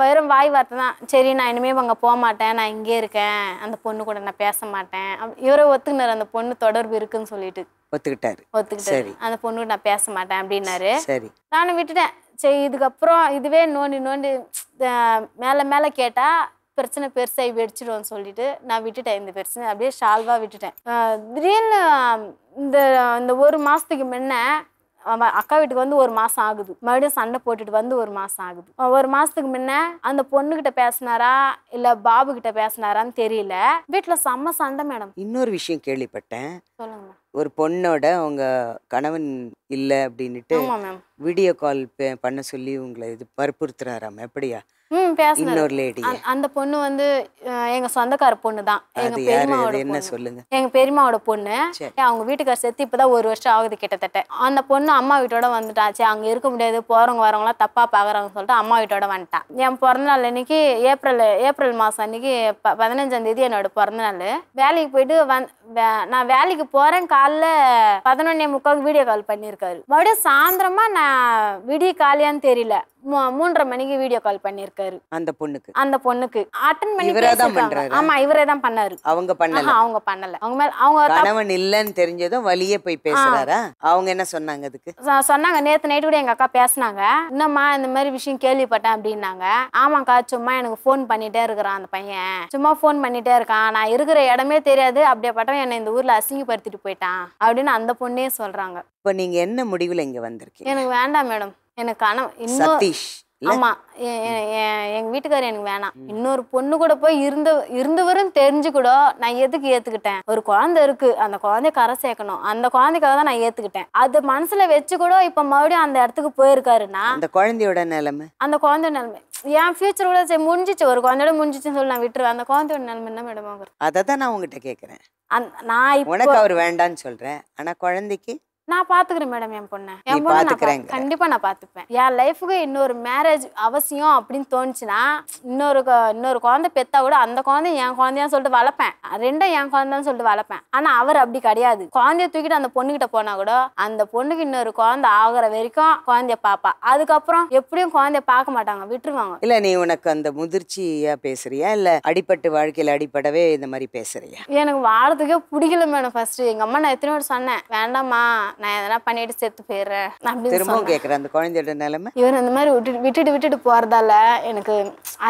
Speaker 2: வெறும் வாய் வார்த்தை தான் சரி நான் இனிமேல் அங்கே போக மாட்டேன் நான் இங்கே இருக்கேன் அந்த பொண்ணு கூட நான் பேச மாட்டேன் இவரை ஒத்துக்கினார் அந்த பொண்ணு தொடர்பு இருக்குன்னு சொல்லிட்டு
Speaker 4: ஒத்துக்கிட்டாரு ஒத்துக்கிட்டாரு
Speaker 2: அந்த பொண்ணு நான் பேச மாட்டேன் அப்படின்னாரு சரி நானும் விட்டுட்டேன் சரி இதுக்கப்புறம் இதுவே நோண்டி நோண்டி மேலே மேலே கேட்டால் பிரச்சனை பெருசாகி வெடிச்சிடும்னு சொல்லிட்டு நான் விட்டுட்டேன் இந்த பிரச்சனை அப்படியே ஷால்வா விட்டுட்டேன் திடீர்னு இந்த இந்த ஒரு மாதத்துக்கு முன்ன அக்கா வீட்டுக்கு வந்து ஒரு மாதம் ஆகுது மறுபடியும் சண்டை போட்டுட்டு வந்து ஒரு மாதம் ஆகுது ஒரு மாதத்துக்கு முன்ன அந்த பொண்ணுக்கிட்ட பேசினாரா இல்லை பாபுக்கிட்ட பேசினாரான்னு தெரியல வீட்டில் செம்ம சண்டை மேடம்
Speaker 4: இன்னொரு விஷயம் கேள்விப்பட்டேன் சொல்லுங்க ஒரு பொண்ணோட உங்க கணவன் இல்லை அப்படின்ட்டு வீடியோ கால் பண்ண சொல்லி உங்களை இது வற்புறுத்துறாராம் எப்படியா
Speaker 2: இன்னொரு லேடி அந்த பொண்ணு வந்து எங்க சொந்தக்கார பொண்ணு தான் எங்க பெரியமாவோட என்ன சொல்லுங்க எங்க பெரியமாவோட பொண்ணு அவங்க வீட்டுக்கார செத்து இப்பதான் ஒரு வருஷம் ஆகுது கிட்டத்தட்ட அந்த பொண்ணு அம்மா வீட்டோட வந்துட்டாச்சு அங்க இருக்க முடியாது போறவங்க எல்லாம் தப்பா பாக்குறாங்க சொல்லிட்டு அம்மா வீட்டோட வந்துட்டான் என் பிறந்த நாள் அன்னைக்கு ஏப்ரல் ஏப்ரல் மாசம் அன்னைக்கு பதினஞ்சாம் தேதி என்னோட பிறந்த நாள் வேலைக்கு போயிட்டு வந் நான் வேலைக்கு போறேன் காலைல பதினொன்னே முக்காவுக்கு வீடியோ கால் பண்ணியிருக்காரு மறுபடியும் சாயந்தரமா நான் விடிய காலியான்னு தெரியல மூன்றரை மணிக்கு வீடியோ கால் பண்ணியிருக்கேன் இருக்காரு அந்த பொண்ணுக்கு அந்த பொண்ணுக்கு அட்டன் பண்ணி இவரே தான் பண்றாரு ஆமா இவரே தான் பண்ணாரு
Speaker 4: அவங்க பண்ணல அவங்க
Speaker 2: பண்ணல அவங்க மேல அவங்க கணவன்
Speaker 4: இல்லன்னு தெரிஞ்சதும் வலியே போய் பேசுறாரா அவங்க என்ன சொன்னாங்க அதுக்கு
Speaker 2: சொன்னாங்க நேத்து நைட் கூட எங்க அக்கா பேசினாங்க என்னம்மா இந்த மாதிரி விஷயம் கேள்விப்பட்டேன் அப்படின்னாங்க ஆமாக்கா சும்மா எனக்கு போன் பண்ணிட்டே இருக்கிறான் அந்த பையன் சும்மா போன் பண்ணிட்டே இருக்கான் நான் இருக்கிற இடமே தெரியாது அப்படியே பட்டம் என்னை இந்த ஊர்ல அசிங்கப்படுத்திட்டு போயிட்டான் அப்படின்னு அந்த பொண்ணே சொல்றாங்க
Speaker 4: இப்போ நீங்க என்ன முடிவுல இங்க வந்திருக்கீங்க
Speaker 2: எனக்கு வேண்டாம் மேடம் எனக்கு கனவு சதீஷ் ஆமா எங்க வீட்டுக்காரர் எனக்கு வேணாம் இன்னொரு பொண்ணு கூட போய் இருந்த இருந்தவரும் தெரிஞ்சு கூட நான் எதுக்கு ஏத்துக்கிட்டேன் ஒரு குழந்தை இருக்கு அந்த குழந்தைய கரை சேர்க்கணும் அந்த குழந்தைக்காக தான் நான் ஏத்துக்கிட்டேன் அது மனசுல வச்சு கூட இப்ப மறுபடியும் அந்த இடத்துக்கு போயிருக்காருன்னா
Speaker 4: அந்த குழந்தையோட நிலைமை
Speaker 2: அந்த குழந்தை நிலைமை என் ஃபியூச்சர் கூட சரி முடிஞ்சிச்சு ஒரு குழந்தையோட முடிஞ்சிச்சுன்னு சொல்லி நான் விட்டுருவேன் அந்த குழந்தையோட நிலைமை என்ன மேடம்
Speaker 4: அதை தான் நான் உங்ககிட்ட கேட்குறேன்
Speaker 2: நான் உனக்கு அவர்
Speaker 4: வேண்டாம்னு சொல்றேன் ஆனா குழந்தைக்கு
Speaker 2: நான் பாத்துக்கிறேன் மேடம் என் பொண்ணை என் பொண்ணு கண்டிப்பா நான் பாத்துப்பேன் என் லைஃபுக்கு இன்னொரு மேரேஜ் அவசியம் அப்படின்னு தோணுச்சுன்னா இன்னொரு இன்னொரு குழந்தை பெத்தா கூட அந்த குழந்தை என் குழந்தையா சொல்லிட்டு வளர்ப்பேன் ரெண்டும் என் குழந்தைன்னு சொல்லிட்டு வளர்ப்பேன் ஆனா அவர் அப்படி கிடையாது குழந்தைய தூக்கிட்டு அந்த பொண்ணுகிட்ட போனா கூட அந்த பொண்ணுக்கு இன்னொரு குழந்தை ஆகுற வரைக்கும் குழந்தைய பாப்பா அதுக்கப்புறம் எப்படியும் குழந்தைய பார்க்க மாட்டாங்க விட்டுருவாங்க
Speaker 4: இல்ல நீ உனக்கு அந்த முதிர்ச்சியா பேசுறியா இல்ல அடிப்பட்டு வாழ்க்கையில அடிப்படவே இந்த மாதிரி பேசுறியா
Speaker 2: எனக்கு வாழறதுக்கே பிடிக்கல மேடம் ஃபர்ஸ்ட் எங்க அம்மா நான் எத்தனை சொன்னேன் வேண்டாமா நான் எதனா பண்ணிட்டு சேர்த்து போயிடுறேன் திரும்பவும் கேட்குறேன்
Speaker 4: அந்த குழந்தையோட நிலைமை
Speaker 2: இவர் அந்த மாதிரி விட்டு விட்டுட்டு விட்டுட்டு போறதால எனக்கு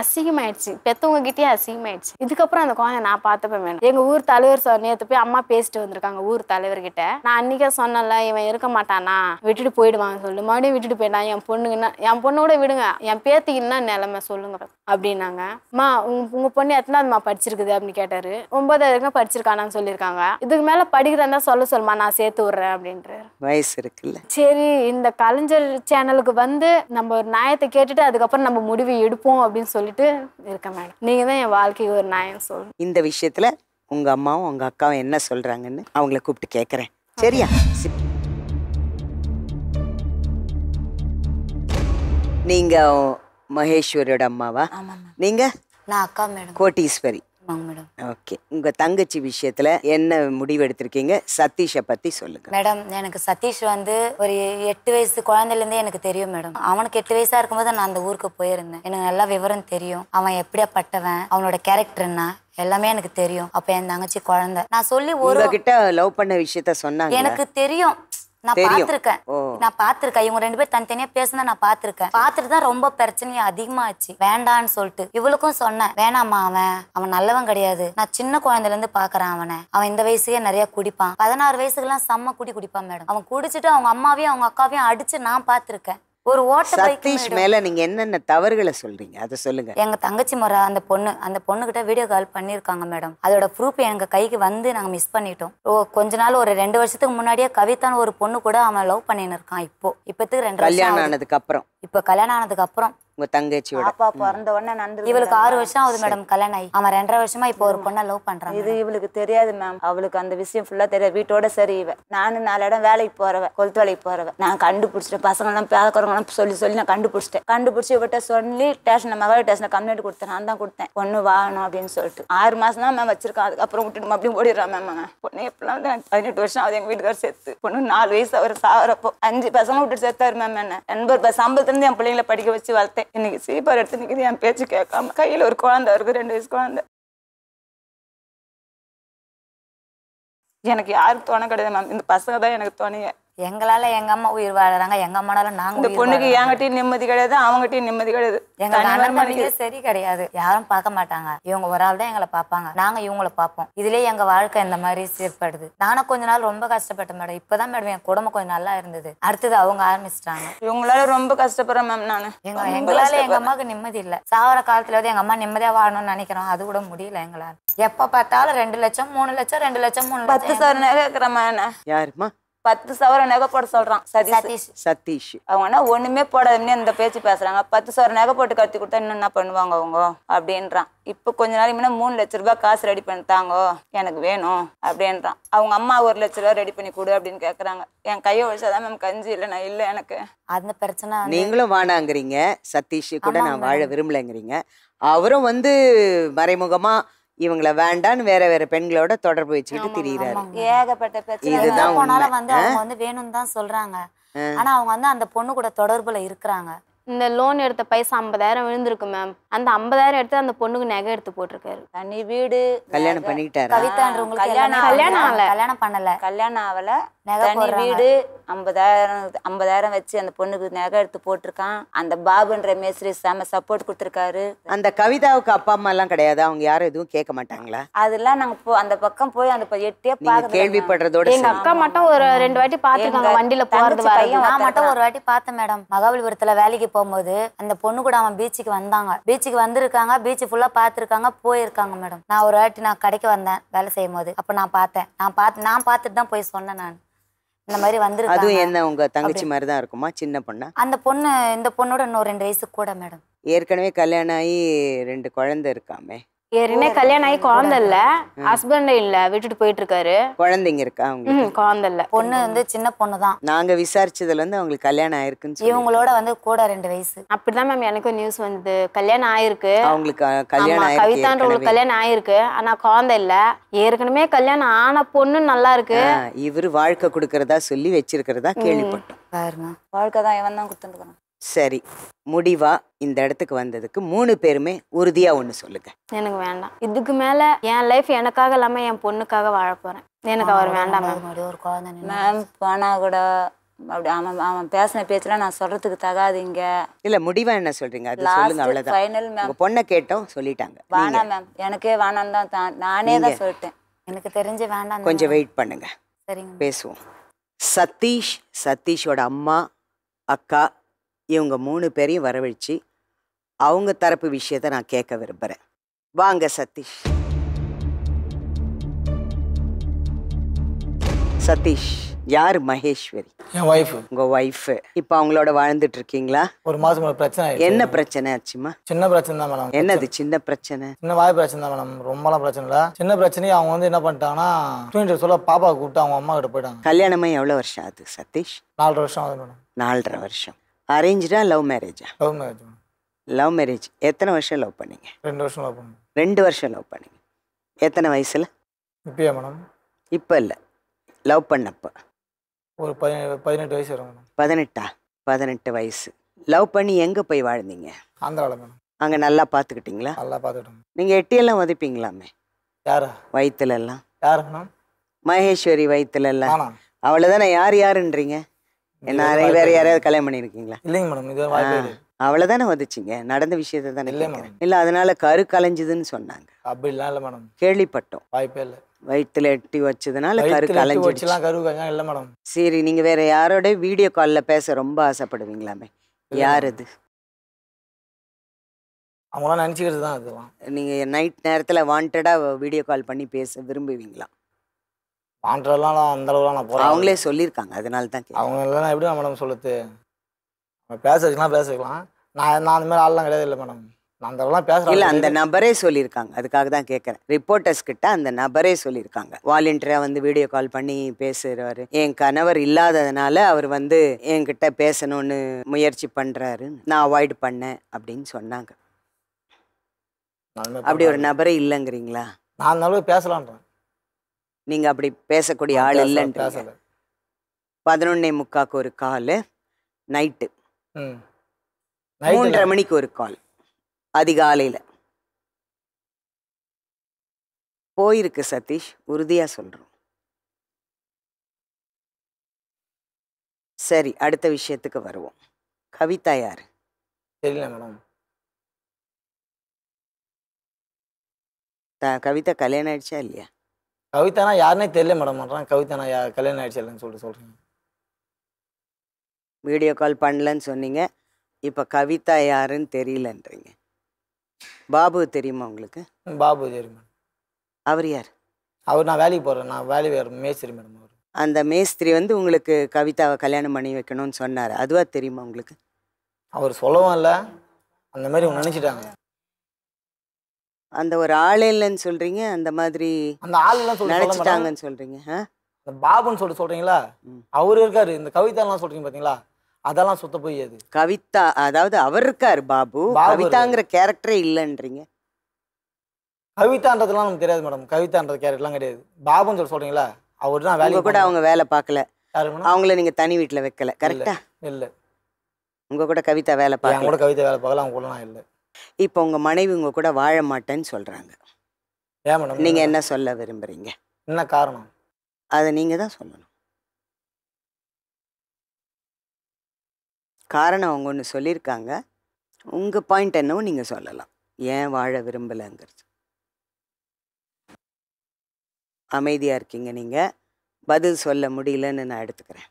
Speaker 2: அசிங்கமாயிடுச்சு பெத்தவங்க கிட்டேயே அசிங்கமாயிடுச்சு இதுக்கப்புறம் அந்த குழந்தை நான் பார்த்துப்பேன் வேணும் எங்கள் ஊர் தலைவர் சார் நேற்று போய் அம்மா பேசிட்டு வந்திருக்காங்க ஊர் தலைவர்கிட்ட நான் அன்றைக்கே சொன்னல இவன் இருக்க மாட்டானா விட்டுட்டு போயிடுவாங்க சொல்லு மறுபடியும் விட்டுட்டு போயிட்டான் என் பொண்ணுங்கன்னா என் பொண்ணு கூட விடுங்க என் பேத்திங்கன்னா நிலைமை சொல்லுங்க அப்படின்னாங்க அம்மா உங்க உங்க பொண்ணு எத்தனாவதுமா படிச்சிருக்குது அப்படின்னு கேட்டாரு ஒன்பதாவது வரைக்கும் படிச்சிருக்கானான்னு சொல்லியிருக்காங்க இதுக்கு மேல படிக்கிறதா சொல்ல சொல்லுமா நான் சேர்த்து விடுறேன் அப்படின்ட்டு பேர்
Speaker 4: வயசு இருக்குல்ல
Speaker 2: சரி இந்த கலைஞர் சேனலுக்கு வந்து நம்ம ஒரு நியாயத்தை கேட்டுட்டு அதுக்கப்புறம் நம்ம முடிவு எடுப்போம் அப்படின்னு சொல்லிட்டு இருக்க மேடம் நீங்கள் தான் என் வாழ்க்கைக்கு ஒரு நியாயம்
Speaker 4: சொல்லுங்க இந்த விஷயத்தில் உங்கள் அம்மாவும் உங்கள் அக்காவும் என்ன சொல்கிறாங்கன்னு அவங்கள கூப்பிட்டு கேட்குறேன் சரியா நீங்கள் மகேஸ்வரியோட அம்மாவா நீங்கள்
Speaker 5: நான் அக்கா மேடம்
Speaker 4: கோட்டீஸ்வரி மேடம் ஓகே உங்க தங்கச்சி விஷயத்துல என்ன முடிவு எடுத்திருக்கீங்க சதீஷை பத்தி சொல்லுங்க
Speaker 5: மேடம் எனக்கு சதீஷ் வந்து ஒரு எட்டு வயசு குழந்தைலேருந்தே எனக்கு தெரியும் மேடம் அவனுக்கு எட்டு வயசா இருக்கும்போது நான் அந்த ஊருக்கு போயிருந்தேன் எனக்கு நல்லா விவரம் தெரியும் அவன் எப்படியா பட்டவன் அவனோட கேரக்டர் என்ன எல்லாமே எனக்கு தெரியும் அப்ப என் தங்கச்சி குழந்தை நான் சொல்லி ஒரு
Speaker 4: கிட்ட லவ் பண்ண விஷயத்த சொன்னாங்க எனக்கு
Speaker 5: தெரியும் நான் பாத்திருக்கேன் நான் பாத்திருக்கேன் இவங்க ரெண்டு பேர் தனித்தனியா பேசுனா நான் பாத்திருக்கேன் பாத்துட்டு தான் ரொம்ப பிரச்சனையும் அதிகமாச்சு வேண்டான்னு சொல்லிட்டு இவளுக்கும் சொன்னேன் வேணாமா அவன் அவன் நல்லவன் கிடையாது நான் சின்ன குழந்தைல இருந்து பாக்குறேன் அவனை அவன் இந்த வயசுக்கே நிறைய குடிப்பான் பதினாறு வயசுக்கு செம்ம குடி குடிப்பான் மேடம் அவன் குடிச்சிட்டு அவங்க அம்மாவையும் அவங்க அக்காவையும் அடிச்சு நான் பாத்திருக்கேன் ஒரு ஓட்ட சதீஷ் மேல
Speaker 4: நீங்க என்னென்ன தவறுகளை சொல்றீங்க அதை சொல்லுங்க
Speaker 5: எங்க தங்கச்சி முறை அந்த பொண்ணு அந்த கிட்ட வீடியோ கால் பண்ணியிருக்காங்க மேடம் அதோட ப்ரூஃப் எங்க கைக்கு வந்து நாங்க மிஸ் பண்ணிட்டோம் ஓ கொஞ்ச நாள் ஒரு ரெண்டு வருஷத்துக்கு முன்னாடியே கவிதான்னு ஒரு பொண்ணு கூட அவன் லவ் பண்ணின்னு இருக்கான் இப்போ இப்பத்துக்கு ரெண்டு கல்யாணம்
Speaker 4: ஆனதுக்கு அப்புறம் இப்போ கல்யாணம் ஆனதுக்கு அப்புறம் உங்க தங்கச்சியோட அப்பா பிறந்த
Speaker 1: உடனே நடந்து இவளுக்கு ஆறு வருஷம் ஆகுது மேடம்
Speaker 5: கல்யாணம் ஆகி அவன் ரெண்டரை
Speaker 1: வருஷமா இப்போ ஒரு பொண்ணை லவ் பண்றான் இது இவளுக்கு தெரியாது மேம் அவளுக்கு அந்த விஷயம் ஃபுல்லா தெரியாது வீட்டோட சரி இவ நானும் நாலு இடம் வேலைக்கு போறவ கொளுத்து வேலைக்கு போறவ நான் கண்டுபிடிச்சிட்டேன் பசங்க எல்லாம் பேக்கிறவங்களாம் சொல்லி சொல்லி நான் கண்டுபிடிச்சிட்டேன் கண்டுபிடிச்சி இவட்ட சொல்லி ஸ்டேஷன்ல மகாவ ஸ்டேஷன்ல கம்ப்ளைண்ட் கொடுத்தேன் நான் தான் கொடுத்தேன் ஒண்ணு வாங்கணும் அப்படின்னு சொல்லிட்டு ஆறு மாசம் தான் மேம் வச்சிருக்கேன் அதுக்கப்புறம் விட்டுட்டு அப்படியே ஓடிடுறான் மேம் பொண்ணு எப்பெல்லாம் வந்து பதினெட்டு வருஷம் ஆகுது எங்க வீட்டுக்கார சேர்த்து பொண்ணு நாலு வயசு அவர் சாவரப்போ அஞ்சு பசங்க விட்டுட்டு சேர்த்தாரு மேம் என்ன நண்பர் சம்பளத்துலேருந்து என் பிள்ளைங்களை படிக்க வச்சு வளர்த்தேன் இன்னைக்கு சீப்பார் எடுத்து நிற்குது என் பேச்சு கேட்காம கையில் ஒரு குழந்தை இருக்கு ரெண்டு வயசு குழந்தை எனக்கு யாரும் துணை கிடையாது மேம் இந்த பசங்க தான் எனக்கு துணையே
Speaker 5: எங்களால எங்க அம்மா
Speaker 1: உயிர் வாழறாங்க எங்க அம்மானால நாங்க இந்த பொண்ணுக்கு என்கிட்டயும் நிம்மதி கிடையாது
Speaker 5: அவங்ககிட்டயும் நிம்மதி கிடையாது எங்க அண்ணன் சரி கிடையாது யாரும் பார்க்க மாட்டாங்க இவங்க ஒரு ஆள் தான் எங்களை பார்ப்பாங்க நாங்க இவங்கள பார்ப்போம் இதுலயே எங்க வாழ்க்கை இந்த மாதிரி சேர்ப்படுது நானும் கொஞ்ச நாள் ரொம்ப கஷ்டப்பட்டேன் மேடம் இப்பதான் மேடம் என் குடும்பம் கொஞ்சம் நல்லா இருந்தது அடுத்தது அவங்க ஆரம்பிச்சிட்டாங்க இவங்களால ரொம்ப கஷ்டப்படுறேன் மேம் நானு எங்களால எங்க அம்மாவுக்கு நிம்மதி இல்ல சாவர காலத்துல வந்து எங்க அம்மா நிம்மதியா வாழணும்னு நினைக்கிறோம் அது கூட முடியல எங்களால எப்ப பார்த்தாலும் ரெண்டு லட்சம் மூணு லட்சம் ரெண்டு லட்சம் மூணு
Speaker 1: லட்சம் பத்து சார் இருக்கிற யாருமா பத்து சவரம் நகை போட சொல்றான் சதீஷ் சதீஷ் அவங்க என்ன ஒண்ணுமே போடாதுன்னு இந்த பேச்சு பேசுறாங்க பத்து சவரம் நகை போட்டு கத்தி கொடுத்தா இன்னும் என்ன பண்ணுவாங்க அவங்க அப்படின்றான் இப்போ கொஞ்ச நாள் முன்னாடி மூணு லட்ச ரூபாய் காசு ரெடி பண்ணித்தாங்க எனக்கு வேணும் அப்படின்றான் அவங்க அம்மா ஒரு லட்ச ரூபாய் ரெடி பண்ணி கொடு அப்படின்னு கேட்குறாங்க என் கையை ஒழிச்சாதான் மேம் கஞ்சி இல்லை நான் இல்லை எனக்கு
Speaker 4: அந்த பிரச்சனை நீங்களும் வானாங்கிறீங்க சதீஷ் கூட நான் வாழ விரும்பலைங்கிறீங்க அவரும் வந்து மறைமுகமாக இவங்கள வேண்டான்னு வேற வேற பெண்களோட தொடர்பு வச்சுக்கிட்டு திரியிறாரு
Speaker 5: ஏகப்பட்ட
Speaker 1: பிரச்சனை போனால
Speaker 4: வந்து அவங்க
Speaker 5: வந்து வேணும்னு தான் சொல்றாங்க ஆனா அவங்க வந்து அந்த பொண்ணு கூட தொடர்புல இருக்கிறாங்க
Speaker 2: இந்த லோன் எடுத்த பைசா ஐம்பதாயிரம் விழுந்திருக்கு மேம் அந்த ஐம்பதாயிரம் எடுத்து அந்த பொண்ணுக்கு நகை எடுத்து போட்டிருக்காரு தனி வீடு
Speaker 4: கல்யாணம் பண்ணிக்கிட்டாரு
Speaker 1: கவிதான்றவங்களுக்கு கல்யாணம் கல்யாணம் கல்யாணம் பண்ணல கல்யாணம் ஆகல தனி வீடு ஐம்பதாயிரம் ஐம்பதாயிரம் வச்சு அந்த பொண்ணுக்கு நகை எடுத்து போட்டிருக்கான் அந்த பாபுன்ற மேஸ்திரி செம சப்போர்ட் கொடுத்துருக்காரு
Speaker 4: அந்த கவிதாவுக்கு அப்பா அம்மா எல்லாம் கிடையாது அவங்க யாரும் எதுவும் கேட்க மாட்டாங்களா
Speaker 5: அதெல்லாம் நாங்க போ அந்த பக்கம் போய் அந்த எட்டியே
Speaker 1: பார்க்க
Speaker 4: கேள்விப்படுறதோட எங்க அக்கா
Speaker 5: மட்டும் ஒரு ரெண்டு வாட்டி பாத்துருக்காங்க வண்டியில போறது பையன் நான் மட்டும் ஒரு வாட்டி பார்த்தேன் மேடம் மகாபலிபுரத்துல வேலைக்கு போகும்போது அந்த பொண்ணு கூட அவன் பீச்சுக்கு வந்தாங்க பீச்சுக்கு வந்திருக்காங்க பீச் ஃபுல்லா பாத்துருக்காங்க போயிருக்காங்க மேடம் நான் ஒரு வாட்டி நான் கடைக்கு வந்தேன் வேலை செய்யும் போது அப்ப நான் பார்த்தேன் நான் பார்த்து நான் பார்த்துட்டு தான் போய் சொன்னேன் நான் இந்த மாதிரி வந்து அதுவும் என்ன
Speaker 4: உங்க தங்கச்சி மாதிரி தான் இருக்குமா சின்ன பொண்ணா
Speaker 5: அந்த பொண்ணு இந்த பொண்ணோட இன்னும்
Speaker 2: ரெண்டு வயசு கூட மேடம்
Speaker 4: ஏற்கனவே கல்யாணம் ஆகி ரெண்டு குழந்தை இருக்காமே
Speaker 2: ஏற்கனவே கல்யாணம் ஆகி இல்ல ஹஸ்பண்ட் இல்ல விட்டுட்டு போயிட்டு இருக்காரு
Speaker 4: குழந்தைங்க இருக்கா
Speaker 2: அவங்க இல்ல பொண்ணு வந்து சின்ன பொண்ணு தான்
Speaker 4: நாங்க விசாரிச்சதுல இருந்து அவங்களுக்கு கல்யாணம் ஆயிருக்குன்னு இவங்களோட
Speaker 2: வந்து கூட ரெண்டு வயசு அப்படிதான் மேம் எனக்கும் நியூஸ் வந்தது கல்யாணம் ஆயிருக்கு
Speaker 4: அவங்களுக்கு கல்யாணம் கவிதான்றவங்களுக்கு கல்யாணம்
Speaker 2: ஆயிருக்கு ஆனா குழந்தை இல்ல ஏற்கனவே கல்யாணம் ஆன பொண்ணு நல்லா இருக்கு
Speaker 4: இவரு வாழ்க்கை கொடுக்கறதா சொல்லி வச்சிருக்கிறதா கேள்விப்பட்டோம்
Speaker 2: வாழ்க்கை தான் இவன் தான் கொடுத்துருக்கான்
Speaker 4: சரி முடிவா இந்த இடத்துக்கு வந்ததுக்கு மூணு பேருமே உறுதியா ஒண்ணு சொல்லுங்க
Speaker 2: எனக்கு வேண்டாம் இதுக்கு மேல என் லைஃப் எனக்காக இல்லாம என் பொண்ணுக்காக வாழ போறேன் எனக்கு அவர் வேண்டாம்
Speaker 5: மேம் ஒரு குழந்தை
Speaker 2: மேம்
Speaker 1: போனா கூட அப்படி அவன் அவன் பேசின பேச்செல்லாம் நான் சொல்றதுக்கு தகாதீங்க
Speaker 4: இல்ல முடிவா என்ன சொல்றீங்க அது சொல்லுங்க அவ்வளவுதான் ஃபைனல் மேம் பொண்ணை கேட்டோம் சொல்லிட்டாங்க வேணாம் மேம்
Speaker 1: எனக்கே வேணாம் தான் நானே தான் சொல்லிட்டேன் எனக்கு தெரிஞ்சு வேண்டாம் கொஞ்சம் வெயிட் பண்ணுங்க சரிங்க
Speaker 4: பேசுவோம் சதீஷ் சதீஷோட அம்மா அக்கா இவங்க மூணு பேரையும் வரவழைச்சு அவங்க தரப்பு விஷயத்த நான் கேட்க விரும்புகிறேன் வாங்க சதீஷ் சதீஷ் யார் மகேஸ்வரி என் வைஃப் உங்க ஒய்ஃப் இப்போ அவங்களோட வாழ்ந்துட்டு இருக்கீங்களா
Speaker 3: ஒரு மாசம் ஒரு பிரச்சனை என்ன
Speaker 4: பிரச்சனை ஆச்சுமா
Speaker 3: சின்ன பிரச்சனை தான் மேடம் என்னது
Speaker 4: சின்ன பிரச்சனை
Speaker 3: சின்ன வாய் பிரச்சனை தான் மேடம் ரொம்பலாம் பிரச்சனை இல்லை சின்ன பிரச்சனை அவங்க வந்து என்ன பண்ணிட்டாங்கன்னா ஸ்டூடெண்ட் சொல்ல பாப்பா கூப்பிட்டு அவங்க அம்மா கிட்ட போயிட்டாங்க கல்யாணமே
Speaker 4: எவ்வளோ வருஷம் ஆகுது சதீஷ்
Speaker 3: நாலரை வருஷம் ஆகுது மேடம்
Speaker 4: நாலரை வருஷம்
Speaker 3: அரேஞ்சா லவ் மேரேஜா லவ் மேரேஜ்
Speaker 4: லவ் மேரேஜ் எத்தனை வருஷம் லவ் பண்ணீங்க
Speaker 3: ரெண்டு வருஷம் லவ் பண்ணுங்க
Speaker 4: ரெண்டு வருஷம் லவ் பண்ணீங்க எத்தனை வயசில் இப்போயா மேடம் இப்போ இல்லை லவ் பண்ணப்போ
Speaker 3: ஒரு பதினெட்டு பதினெட்டு வயசு வரும் மேடம்
Speaker 4: பதினெட்டா பதினெட்டு வயசு லவ் பண்ணி எங்கே போய் வாழ்ந்தீங்க ஆந்திராவில் மேடம் அங்கே நல்லா பார்த்துக்கிட்டீங்களா நல்லா பார்த்துக்கிட்டோம் நீங்கள் எட்டியெல்லாம் உதைப்பீங்களாமே யார் வயிற்றுலெல்லாம் யார் மேடம் மகேஸ்வரி வயிற்றுலலாம் அவளை தானே யார் யாருன்றீங்க என்ன வேற யாரையாவது கல்யாணம்
Speaker 3: பண்ணியிருக்கீங்களா இல்லைங்க மேடம் இது
Speaker 4: அவ்வளவுதானே வந்துச்சுங்க நடந்த விஷயத்த தானே இல்ல அதனால கரு கலைஞ்சதுன்னு சொன்னாங்க
Speaker 3: அப்படிலாம் இல்ல மேடம்
Speaker 4: கேள்விப்பட்டோம் வாய்ப்பே இல்லை வயிற்றுல எட்டி வச்சதுனால கரு கலைஞ்சு
Speaker 3: கரு மேடம்
Speaker 4: சரி நீங்க வேற யாரோட வீடியோ கால்ல பேச ரொம்ப ஆசைப்படுவீங்களாமே யார் அது
Speaker 3: அவங்களாம் நினச்சிக்கிறது தான் அதுவும்
Speaker 4: நீங்கள் நைட் நேரத்தில் வாண்டடாக வீடியோ கால் பண்ணி பேச விரும்புவீங்களா
Speaker 3: பாண்டெல்லாம் அந்த அளவுலாம் நான் போகிறேன் அவங்களே சொல்லியிருக்காங்க அதனால தான் அவங்க எல்லாம் எப்படி மேடம் சொல்லுது பேச வச்சுக்கலாம் பேச வைக்கலாம் நான் நான் அந்த மாதிரி ஆள்லாம் கிடையாது இல்லை மேடம் நான் அந்த அளவுலாம் பேசுறேன் இல்லை அந்த நபரே சொல்லியிருக்காங்க அதுக்காக தான் கேட்குறேன்
Speaker 4: ரிப்போர்ட்டர்ஸ் கிட்ட அந்த நபரே சொல்லியிருக்காங்க வாலண்டியராக வந்து வீடியோ கால் பண்ணி பேசுறாரு என் கணவர் இல்லாததுனால அவர் வந்து என்கிட்ட பேசணும்னு முயற்சி பண்ணுறாரு நான் அவாய்டு பண்ணேன் அப்படின்னு சொன்னாங்க அப்படி ஒரு நபரே இல்லைங்கிறீங்களா
Speaker 3: நான் அந்த அளவு பேசலான்றேன்
Speaker 4: நீங்கள் அப்படி பேசக்கூடிய ஆள் இல்லைன்ட்டு பதினொன்னே முக்காக்கு ஒரு கால் நைட்டு மூன்றரை மணிக்கு ஒரு கால் அதிகாலையில் போயிருக்கு சதீஷ் உறுதியாக சொல்கிறோம் சரி அடுத்த விஷயத்துக்கு வருவோம் கவிதா யார் தெரியல மேடம் கவிதா கல்யாணம் ஆயிடுச்சா இல்லையா
Speaker 3: கவிதானா யாருனே தெரியல மேடம் பண்ணுறான் கவிதானா யா கல்யாணம் ஆயிடுச்சு இல்லைன்னு சொல்லிட்டு சொல்கிறீங்க
Speaker 4: வீடியோ கால் பண்ணலன்னு சொன்னீங்க இப்போ கவிதா யாருன்னு தெரியலன்றீங்க பாபு தெரியுமா உங்களுக்கு
Speaker 3: பாபு தெரியும் மேடம் அவர் யார் அவர் நான் வேலைக்கு போகிறேன் நான் வேலை வேறு மேஸ்திரி மேடம் அவர்
Speaker 4: அந்த மேஸ்திரி வந்து உங்களுக்கு கவிதாவை கல்யாணம் பண்ணி வைக்கணும்னு சொன்னார் அதுவாக தெரியுமா உங்களுக்கு
Speaker 3: அவர் சொல்லவும் இல்லை அந்த மாதிரி நினச்சிட்டாங்க
Speaker 4: அந்த ஒரு ஆள் இல்லைன்னு சொல்றீங்க
Speaker 3: அந்த மாதிரி அந்த ஆள் எல்லாம் சொல்லி நினைச்சிட்டாங்கன்னு சொல்றீங்க இந்த பாபுன்னு சொல்லிட்டு சொல்றீங்களா அவரு இருக்காரு இந்த கவிதாலாம் சொல்றீங்க பாத்தீங்களா அதெல்லாம் சுத்த போய் அது
Speaker 4: கவிதா அதாவது அவர் இருக்காரு பாபு கவிதாங்கிற கேரக்டரே இல்லைன்றீங்க
Speaker 3: கவிதான்றதுலாம் நமக்கு தெரியாது மேடம் கவிதான்றது கேரக்டர்லாம் கிடையாது பாபுன்னு சொல்லி சொல்றீங்களா அவர் தான் வேலை கூட அவங்க
Speaker 4: வேலை பார்க்கல அவங்கள நீங்க தனி வீட்டில் வைக்கல கரெக்டா இல்லை இல்ல உங்க கூட கவிதா வேலை என் பார்க்கல கூட
Speaker 3: கவிதா வேலை பார்க்கலாம் அவங்க கூட இல்லை
Speaker 4: இப்போ உங்கள் மனைவி உங்க கூட வாழ மாட்டேன்னு சொல்கிறாங்க
Speaker 3: ஏமா நீங்கள் என்ன
Speaker 4: சொல்ல விரும்புகிறீங்க
Speaker 3: என்ன காரணம் அதை நீங்கள் தான் சொல்லணும்
Speaker 4: காரணம் அவங்க ஒன்று சொல்லியிருக்காங்க உங்கள் பாயிண்ட் என்னவோ நீங்கள் சொல்லலாம் ஏன் வாழ விரும்பலைங்கிறது அமைதியாக இருக்கீங்க நீங்கள் பதில் சொல்ல முடியலன்னு நான் எடுத்துக்கிறேன்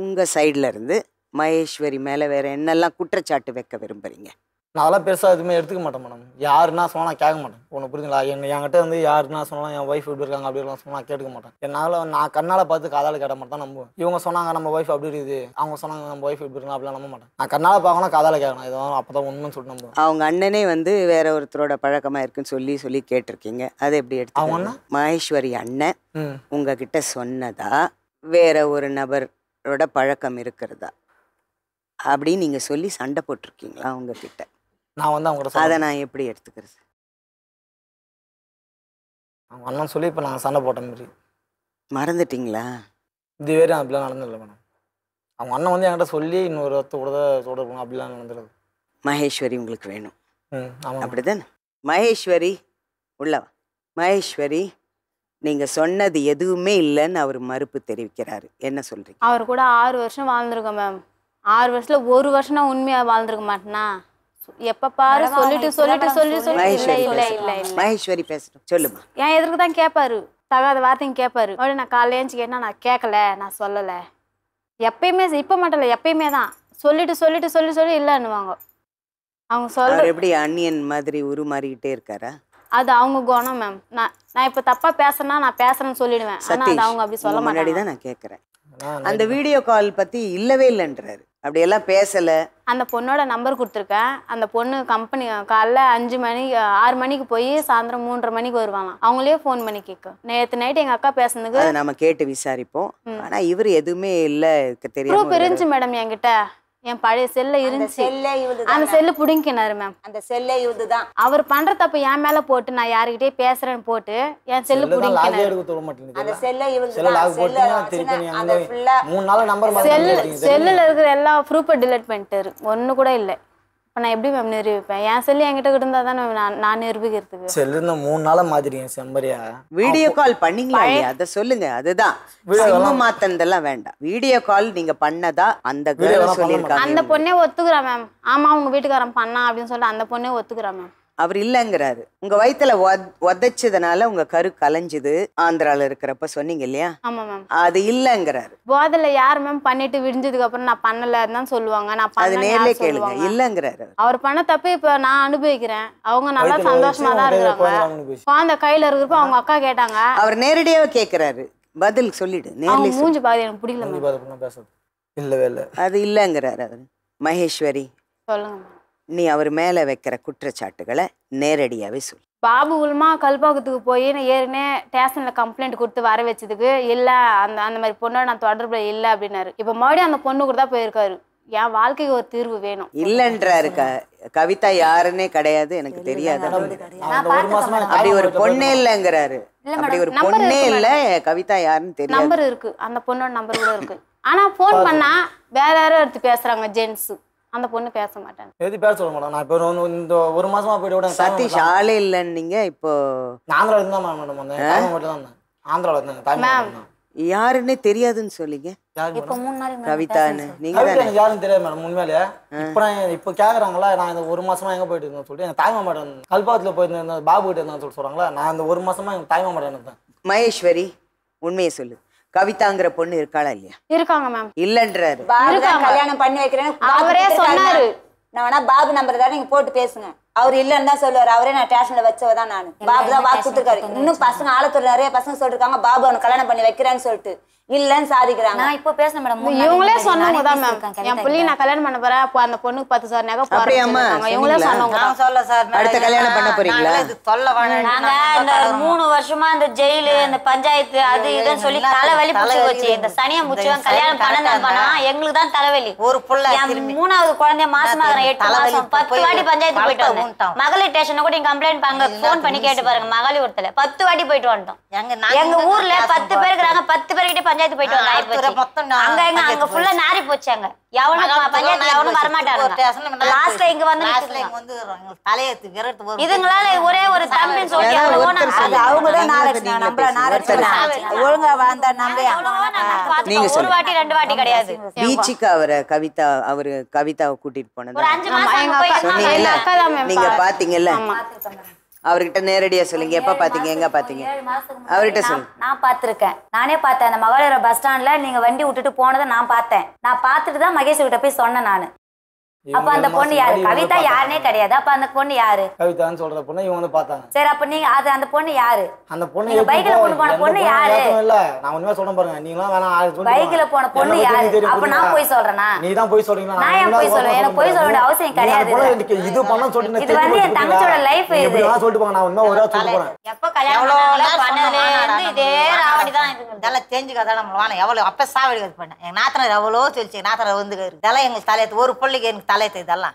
Speaker 4: உங்கள் சைட்லேருந்து இருந்து மகேஸ்வரி மேலே வேறு என்னெல்லாம் குற்றச்சாட்டு வைக்க விரும்புகிறீங்க
Speaker 3: நான் அதெல்லாம் பெருசாக எதுவுமே எடுத்துக்க மாட்டேன் மேடம் யாருன்னா சொன்னால் கேட்க மாட்டேன் ஒன்று புரிஞ்சுங்களா என் என்கிட்ட வந்து யாருன்னா சொன்னாலும் என் ஒய்ஃப் இப்படி இருக்காங்க அப்படி சொன்னால் கேட்க மாட்டேன் என்னால் நான் கண்ணால் பார்த்து காதால் கேட்ட மாட்டேன் நம்புவேன் இவங்க சொன்னாங்க நம்ம ஒய்ஃப் அப்படி இருக்குது அவங்க சொன்னாங்க நம்ம ஒய்ஃப் இப்படி இருக்காங்க அப்படிலாம் நம்ப மாட்டேன் நான் கண்ணால் பார்க்கணும் காதால் கேட்கணும் இதுவும் அப்போ தான் உண்மைன்னு சொல்லிட்டு நம்புவோம்
Speaker 4: அவங்க அண்ணனே வந்து வேற ஒருத்தரோட பழக்கமாக இருக்குன்னு சொல்லி சொல்லி கேட்டிருக்கீங்க அது எப்படி எடுத்து அவங்க மகேஸ்வரி அண்ணன் உங்ககிட்ட சொன்னதா வேற ஒரு நபரோட பழக்கம் இருக்கிறதா அப்படின்னு நீங்கள் சொல்லி சண்டை போட்டிருக்கீங்களா உங்ககிட்ட
Speaker 3: நான் வந்து அவங்கள்ட்ட அதை நான்
Speaker 4: எப்படி எடுத்துக்கிறது
Speaker 3: அவங்க அண்ணன் சொல்லி இப்போ நாங்கள் சண்டை போட்ட மாதிரி
Speaker 4: மறந்துட்டீங்களா
Speaker 3: இதுவே அப்படிலாம் நடந்ததில்லை மேடம் அவங்க அண்ணன் வந்து என்கிட்ட சொல்லி இன்னொரு ஒருத்த கூட தான் தொடர்பு அப்படிலாம் நடந்துடுது
Speaker 4: மகேஸ்வரி உங்களுக்கு வேணும் ம் ஆமாம் அப்படிதானே
Speaker 3: மகேஸ்வரி உள்ளவா
Speaker 4: மகேஸ்வரி நீங்க சொன்னது எதுவுமே இல்லைன்னு அவர் மறுப்பு தெரிவிக்கிறாரு என்ன சொல்றீங்க
Speaker 2: அவர் கூட ஆறு வருஷம் வாழ்ந்துருக்கோம் மேம் ஆறு வருஷத்துல ஒரு வருஷம் உண்மையா வாழ்ந்துருக்க மாட்டேனா எப்ப பாரு சொல்லிட்டு சொல்லிட்டு சொல்லிட்டு சொல்லிட்டு இல்ல இல்ல
Speaker 4: மகேஸ்வரி பேசட்டும் சொல்லுமா
Speaker 2: என் எதிர்க்கு தான் கேட்பாரு தகாத வார்த்தையும் கேட்பாரு மறுபடியும் நான் காலையில கேட்டா நான் கேட்கல நான் சொல்லல எப்பயுமே இப்ப மட்டும் இல்ல எப்பயுமே தான் சொல்லிட்டு சொல்லிட்டு சொல்லி சொல்லி இல்லைன்னுவாங்க அவங்க சொல்ற எப்படி
Speaker 4: அன்னியன் மாதிரி உருமாறிக்கிட்டே இருக்காரா
Speaker 2: அது அவங்க குணம் மேம் நான் நான் இப்ப தப்பா பேசுனா நான் பேசுறேன்னு சொல்லிடுவேன் ஆனா அது அவங்க அப்படி சொல்ல மாட்டாங்க
Speaker 4: தான் நான் கேட்கறேன் அந்த வீடியோ கால் பத்தி இல்லவே இல்லைன்றாரு அப்படியெல்லாம் பேசல
Speaker 2: அந்த பொண்ணோட நம்பர் கொடுத்துருக்கேன் அந்த பொண்ணு கம்பெனி காலைல அஞ்சு மணி ஆறு மணிக்கு போய் சாயந்தரம் மூன்றரை மணிக்கு வருவாங்க அவங்களே ஃபோன் பண்ணி கேட்கும் நேற்று நைட் எங்க அக்கா பேசுனதுக்கு
Speaker 4: நம்ம கேட்டு விசாரிப்போம் ஆனா இவர் எதுவுமே இல்ல தெரியும் பிரிஞ்சு
Speaker 2: மேடம் என்கிட்ட என் பழைய செல்ல இருந்துச்சு அந்த செல்லு புடுங்கினாரு மேம் அந்த செல்ல இதுதான் அவர் பண்ற தப்பு என் மேல போட்டு நான் யாருக்கிட்டே பேசுறேன்னு போட்டு என் செல்லு புடுங்கினாரு செல்லுல இருக்கிற எல்லா ப்ரூஃபை டிலீட் பண்ணிட்டாரு ஒண்ணு கூட இல்லை இப்போ நான் எப்படி மேம் நிரூபிப்பேன் என் செல்லு என்கிட்ட இருந்தால் தான் நான் நான் நிரூபிக்கிறதுக்கு
Speaker 3: செல்லு இந்த மூணு நாளாக மாதிரி
Speaker 4: செம்பரியா வீடியோ கால் பண்ணீங்களா இல்லையா அதை சொல்லுங்க அதுதான் சிம்மு மாத்தனதெல்லாம் வேண்டாம் வீடியோ கால் நீங்க பண்ணதா அந்த சொல்லியிருக்காங்க அந்த
Speaker 2: பொண்ணே ஒத்துக்கிறா மேம் ஆமா உங்க வீட்டுக்காரன் பண்ணா அப்படின்னு சொல்லிட்டு அந்த பொண்ணே ஒத்துக்கிறா மேம்
Speaker 4: அவர் இல்லைங்கிறாரு உங்க வயித்துல உதச்சதுனால உங்க கரு கலைஞ்சுது ஆந்திரால இருக்கிறப்ப சொன்னீங்க இல்லையா ஆமா மேம் அது இல்லைங்கிறாரு
Speaker 2: போதல யார் மேம் பண்ணிட்டு விடிஞ்சதுக்கு அப்புறம் நான் பண்ணலன்னு தான் சொல்லுவாங்க நான் அது கேளுங்க இல்லைங்கிறாரு அவர் பண்ண தப்பு இப்ப நான் அனுபவிக்கிறேன் அவங்க நல்லா சந்தோஷமா தான்
Speaker 4: இருக்கிறாங்க
Speaker 2: குழந்தை கையில இருக்கிறப்ப அவங்க அக்கா கேட்டாங்க அவர்
Speaker 4: நேரடியாக கேட்கிறாரு பதில் சொல்லிடு நேர்ல மூஞ்சி பாதி எனக்கு பிடிக்கல இல்லவே இல்லை அது இல்லைங்கிறாரு அவர் மகேஸ்வரி சொல்லுங்க நீ அவர் மேலே வைக்கிற குற்றச்சாட்டுகளை நேரடியாகவே சொல்
Speaker 2: பாபு உல்மா கல்பாக்கத்துக்கு போய் நான் ஏறினே ஸ்டேஷனில் கம்ப்ளைண்ட் கொடுத்து வர வச்சதுக்கு இல்லை அந்த அந்த மாதிரி பொண்ணோட நான் தொடர்புல இல்லை அப்படின்னாரு இப்போ மறுபடியும் அந்த பொண்ணு கூட தான் போயிருக்காரு என் வாழ்க்கைக்கு ஒரு தீர்வு வேணும் இல்லைன்றாரு
Speaker 4: கவிதா யாருன்னே கிடையாது எனக்கு தெரியாது
Speaker 3: அப்படி ஒரு பொண்ணே
Speaker 4: இல்லைங்கிறாரு அப்படி ஒரு பொண்ணே இல்லை கவிதா யாருன்னு தெரியும் நம்பர்
Speaker 2: இருக்கு அந்த பொண்ணோட நம்பர் கூட இருக்கு ஆனா போன் பண்ணா வேற யாரோ எடுத்து பேசுறாங்க ஜென்ஸு அந்த பொண்ணு பேச மாட்டாங்க
Speaker 3: எது பேச சொல்ல மாட்டோம் நான் இப்போ இந்த ஒரு மாசமா போயிட்டு கூட சதீஷ் ஆளே இல்லைன்னீங்க இப்போ ஆந்திராவில் இருந்தா மேம் மட்டும் வந்தேன் மட்டும் தான் ஆந்திரால இருந்தாங்க மேம் யாருன்னே தெரியாதுன்னு சொல்லிங்க இப்போ
Speaker 5: மூணு நாள்
Speaker 1: கவிதான்னு
Speaker 3: நீங்க யாரும் தெரியாது மேடம் உண்மையிலே இப்போ நான் இப்போ கேட்குறாங்களா நான் இந்த ஒரு மாசமா எங்க போயிட்டு இருந்தேன் சொல்லிட்டு என் தாய்மா மேடம் கல்பாத்தில் போயிருந்தேன் பாபு கிட்ட இருந்தான்னு சொல்லி சொல்றாங்களா நான் இந்த ஒரு மாசமா எங்க தாய்மா மேடம் மகேஸ்வரி உண்மையை சொல்லு கவிதாங்கிற பொண்ணு இருக்காளா இல்லையா
Speaker 1: இருக்காங்க மேம் இல்லன்றாரு கல்யாணம் பண்ணி வைக்கிறேன் அவரே சொன்னாரு நான் வேணா பாபு நம்பர் தானே நீங்க போட்டு பேசுங்க அவர் இல்லன்னு தான் சொல்லுவாரு அவரே நான் ஸ்டேஷன்ல வச்சவதான் நானு பாபு தான் வாக்கு கொடுத்துருக்காரு இன்னும் பசங்க ஆலத்தூர் நிறைய பசங்க சொல்லிருக்காங்க பாபு அவனு கல்யாணம் பண்ணி வைக்கிறேன்னு சொல்லிட்டு இல்லன்னு சாதிக்கிறாங்க நான் இப்போ பேச
Speaker 2: மேடம்
Speaker 5: இவங்களே சொன்னவங்க மேம் என் புள்ளி
Speaker 1: நான் கல்யாணம்
Speaker 2: பண்ண போறேன் அப்போ அந்த பொண்ணுக்கு பத்து சார் நகை
Speaker 1: போறாங்க இவங்களே
Speaker 5: சொன்னவங்க
Speaker 2: சொல்ல சார்
Speaker 4: அடுத்த கல்யாணம் பண்ண போறீங்களா
Speaker 5: சொல்ல நாங்க இந்த மூணு வருஷமா இந்த ஜெயில் இந்த பஞ்சாயத்து அது இது சொல்லி தலைவலி புடிச்சு போச்சு இந்த சனியா முச்சவன் கல்யாணம் பண்ணணும் எங்களுக்கு தான் தலைவலி ஒரு புள்ள மூணாவது குழந்தை மாசமா இருக்கிற எட்டு மாசம் பத்து வாட்டி பஞ்சாயத்து போயிட்டு வந்தோம் மகளிர் ஸ்டேஷனை கூட நீங்க கம்ப்ளைண்ட் பாங்க ஃபோன் பண்ணி கேட்டு பாருங்க மகளிர் ஒருத்தல பத்து வாட்டி போயிட்டு வந்துட்டோம் எங்க ஊர்ல பத்து பேர் இருக்கிறாங்க பத்து பேர் பேர்கிட்ட பஞ்சாயத்து போயிட்டு வந்து ஆயி போச்சு மொத்தம் அங்க எங்க அங்க ஃபுல்லா நாரி போச்சாங்க அங்க எவனும் பஞ்சாயத்து எவனும் வர மாட்டாங்க லாஸ்ட்ல இங்க வந்து லாஸ்ட்ல இங்க
Speaker 4: வந்து தலையத்து விரட்டு வரும் இதுங்களால ஒரே ஒரு தம்பி சொல்லி போனாங்க அவங்களே தான் நாரச்சு நம்மள நாரச்சு ஒழுங்கா வந்த நம்ம நீங்க ஒரு வாட்டி ரெண்டு வாட்டி கிடையாது பீச்சுக்கு அவரை கவிதா அவரு கவிதாவை கூட்டிட்டு போனது நீங்க பாத்தீங்கல்ல அவர்கிட்ட நேரடியா சொல்லுங்க எப்ப பாத்தீங்க எங்க பாத்தீங்க
Speaker 5: அவர்கிட்ட சொல்லுங்க நான் பாத்திருக்கேன் நானே பார்த்தேன் அந்த மகாலயர பஸ் ஸ்டாண்ட்ல நீங்க வண்டி விட்டுட்டு போனதை நான் பார்த்தேன் நான் பார்த்துட்டு தான் மகேஷ் கிட்ட போய் சொன்னேன் நானு
Speaker 3: அப்ப அந்த பொண்ணு யாரு கவிதா யாருனே
Speaker 5: கிடையாது அப்ப அந்த பொண்ணு யாரு
Speaker 3: கவிதான்னு சொல்ற பொண்ணு இவங்க வந்து பார்த்தாங்க
Speaker 5: சரி அப்ப நீங்க அது அந்த பொண்ணு யாரு
Speaker 3: அந்த பொண்ணு பைக்ல கொண்டு போன பொண்ணு யாரு இல்ல நான் உண்மையா சொல்ல பாருங்க நீங்க எல்லாம் வேணா ஆறு பைக்ல போன பொண்ணு யாரு அப்ப நான் போய் சொல்றேனா நீ தான் போய் சொல்றீங்களா நான் ஏன் போய் சொல்றேன் எனக்கு போய் சொல்ல வேண்டிய அவசியம் கிடையாது இது பண்ண இது வந்து என் தங்கச்சோட லைஃப் இது நான் சொல்லிட்டு போங்க நான் உண்மையா ஒரே போறேன்
Speaker 5: எப்ப கல்யாணம் இதே ராவடி
Speaker 1: தான் எவ்வளவு அப்ப சாவடி பண்ணேன் எங்க நாத்தனார் எவ்வளவு சொல்லிச்சு நாத்தனார் வந்து இதெல்லாம் எங்களுக்கு தலையத்து ஒரு பிள்ளைக்கு எனக்கு talete, dala.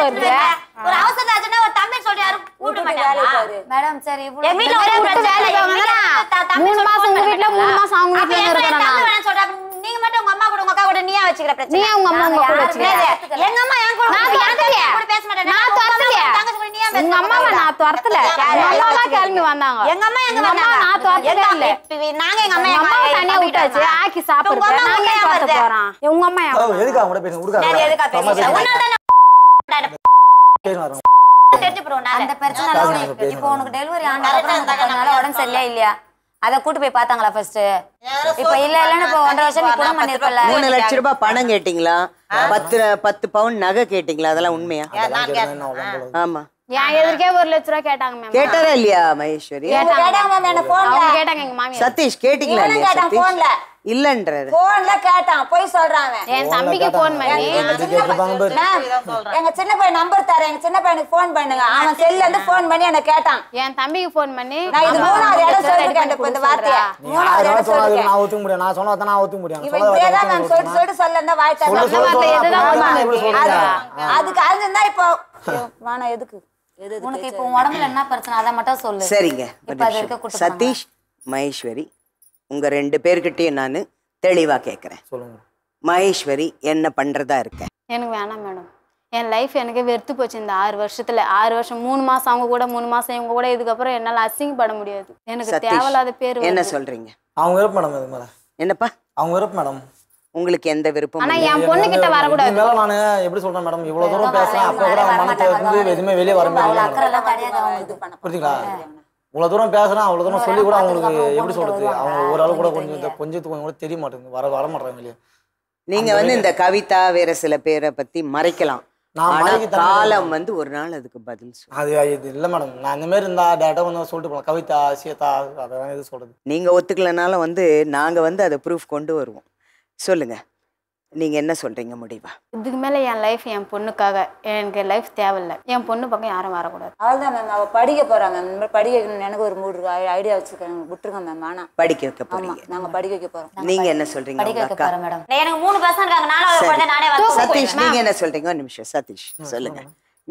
Speaker 5: உங்க நீங்க மட்டும் உங்க அம்மா கூட உங்க அக்கா கூட நீயா வச்சுக்கிற நீ உங்க அம்மா உங்க பேச மாட்டேன் நான்
Speaker 2: துரத்தல தங்கச்சி கூட நீயா பேச அம்மா நான் துரத்தல கிளம்பி வந்தாங்க எங்க அம்மா எங்க வந்தாங்க நான் எங்க அம்மா அம்மா தனியா விட்டாச்சு
Speaker 3: ஆக்கி சாப்பிடுறோம் நாங்க பாத்து போறோம் உங்க அம்மா
Speaker 5: இப்போ உனக்கு டெலிவரி உடம்பு இல்லையா அத போய் ஃபர்ஸ்ட் இப்ப இல்ல இல்லன்னு ஒன்றரை வருஷம் மூணு லட்சம்
Speaker 4: ரூபாய் பணம் கேட்டீங்களா பத்து பத்து நகை கேட்டீங்களா அதெல்லாம் உண்மையா ஆமா
Speaker 2: ஒரு ரூபா கேட்டாங்க இல்லையா
Speaker 1: சதீஷ்
Speaker 4: கேட்டீங்களா இல்லையா சதீஷ் இல்லன்றது
Speaker 2: போன்ல கேட்டான் போய்
Speaker 1: சொல்றான் என் தம்பிக்கு போன் பண்ணி எங்க சின்ன பையன் நம்பர் தரேன் எங்க சின்ன பையனுக்கு போன் பண்ணுங்க அவன் செல்ல இருந்து போன் பண்ணி என்ன கேட்டான் என் தம்பிக்கு போன் பண்ணி நான் இது மூணாவது இடம் சொல்லிருக்கேன் இந்த வார்த்தையை மூணாவது இடம் சொல்லிருக்கேன் நான்
Speaker 3: ஒத்துக்க முடியும் நான் சொன்னா நான் ஒத்துக்க முடியும் இவன் இதேதான் நான் சொல்லிட்டு
Speaker 5: சொல்லிட்டு சொல்ல இருந்தா வாய்த்தா
Speaker 3: சொல்ல வார்த்தை எதுதான்
Speaker 5: அதுக்கு அது இருந்தா இப்போ வானா எதுக்கு உனக்கு இப்போ உடம்புல என்ன பிரச்சனை அதை மட்டும் சொல்லு சரிங்க
Speaker 4: சதீஷ் மகேஸ்வரி உங்கள் ரெண்டு பேர்கிட்டையும் நான் தெளிவாக கேட்குறேன் சொல்லுங்க மகேஸ்வரி என்ன பண்ணுறதா இருக்கேன்
Speaker 2: எனக்கு வேணாம் மேடம் என் லைஃப் எனக்கு வெறுத்து போச்சு இந்த ஆறு வருஷத்துல ஆறு வருஷம் மூணு மாசம் அவங்க கூட மூணு மாசம் இவங்க கூட இதுக்கப்புறம் என்னால அசிங்கப்பட முடியாது எனக்கு தேவையில்லாத பேர் என்ன
Speaker 3: சொல்றீங்க அவங்க விருப்பம் மேடம் என்னப்பா அவங்க விருப்பம் மேடம் உங்களுக்கு எந்த விருப்பம் ஆனா என் பொண்ணு கிட்ட வர கூடாது மேல நான் எப்படி சொல்றேன் மேடம் இவ்வளவு தூரம் பேசுறேன் அப்ப கூட மனசுல இருந்து வெளியே வர
Speaker 5: முடியல
Speaker 3: இவ்வளோ தூரம் பேசுகிறேன் அவ்வளோ தூரம் சொல்லி கூட அவங்களுக்கு எப்படி சொல்கிறது அவங்க ஓரளவு கூட கொஞ்சம் கொஞ்சத்துக்கு கொஞ்சம் கூட தெரிய மாட்டேங்குது வர வர மாட்டாங்க இல்லையா
Speaker 4: நீங்க வந்து இந்த கவிதா வேற சில பேரை பத்தி மறைக்கலாம் காலம்
Speaker 3: வந்து ஒரு நாள் அதுக்கு பதில் அது இது இல்லை மேடம் நான் இந்த மாதிரி இருந்தா டேட்டா வந்து சொல்லிட்டு போகலாம் கவிதா சீதா அதெல்லாம் எது சொல்றது
Speaker 4: நீங்க ஒத்துக்கலனாலும் வந்து நாங்க வந்து அதை ப்ரூஃப் கொண்டு வருவோம் சொல்லுங்க நீங்க என்ன சொல்றீங்க முடிவா
Speaker 2: இதுக்கு மேலே என் லைஃப் என் பொண்ணுக்காக எனக்கு லைஃப் தேவையில்லை என் பொண்ணு பக்கம் யாரும் வரக்கூடாது அவ்வளோதான் மேம் அவள் படிக்க போறாங்க இந்த படிக்க வைக்கணும்னு எனக்கு ஒரு மூடு ஐடியா வச்சுருக்கேன்
Speaker 1: விட்டுருங்க மேம் ஆனால்
Speaker 4: படிக்க வைக்க போறீங்க
Speaker 1: நாங்கள் படிக்க வைக்க போறோம்
Speaker 4: நீங்க என்ன சொல்றீங்க படிக்க வைக்க போகிறோம் மேடம்
Speaker 1: எனக்கு மூணு பசங்க இருக்காங்க நானும் நானே சதீஷ்
Speaker 4: என்ன சொல்றீங்க ஒரு நிமிஷம் சதீஷ் சொல்லுங்க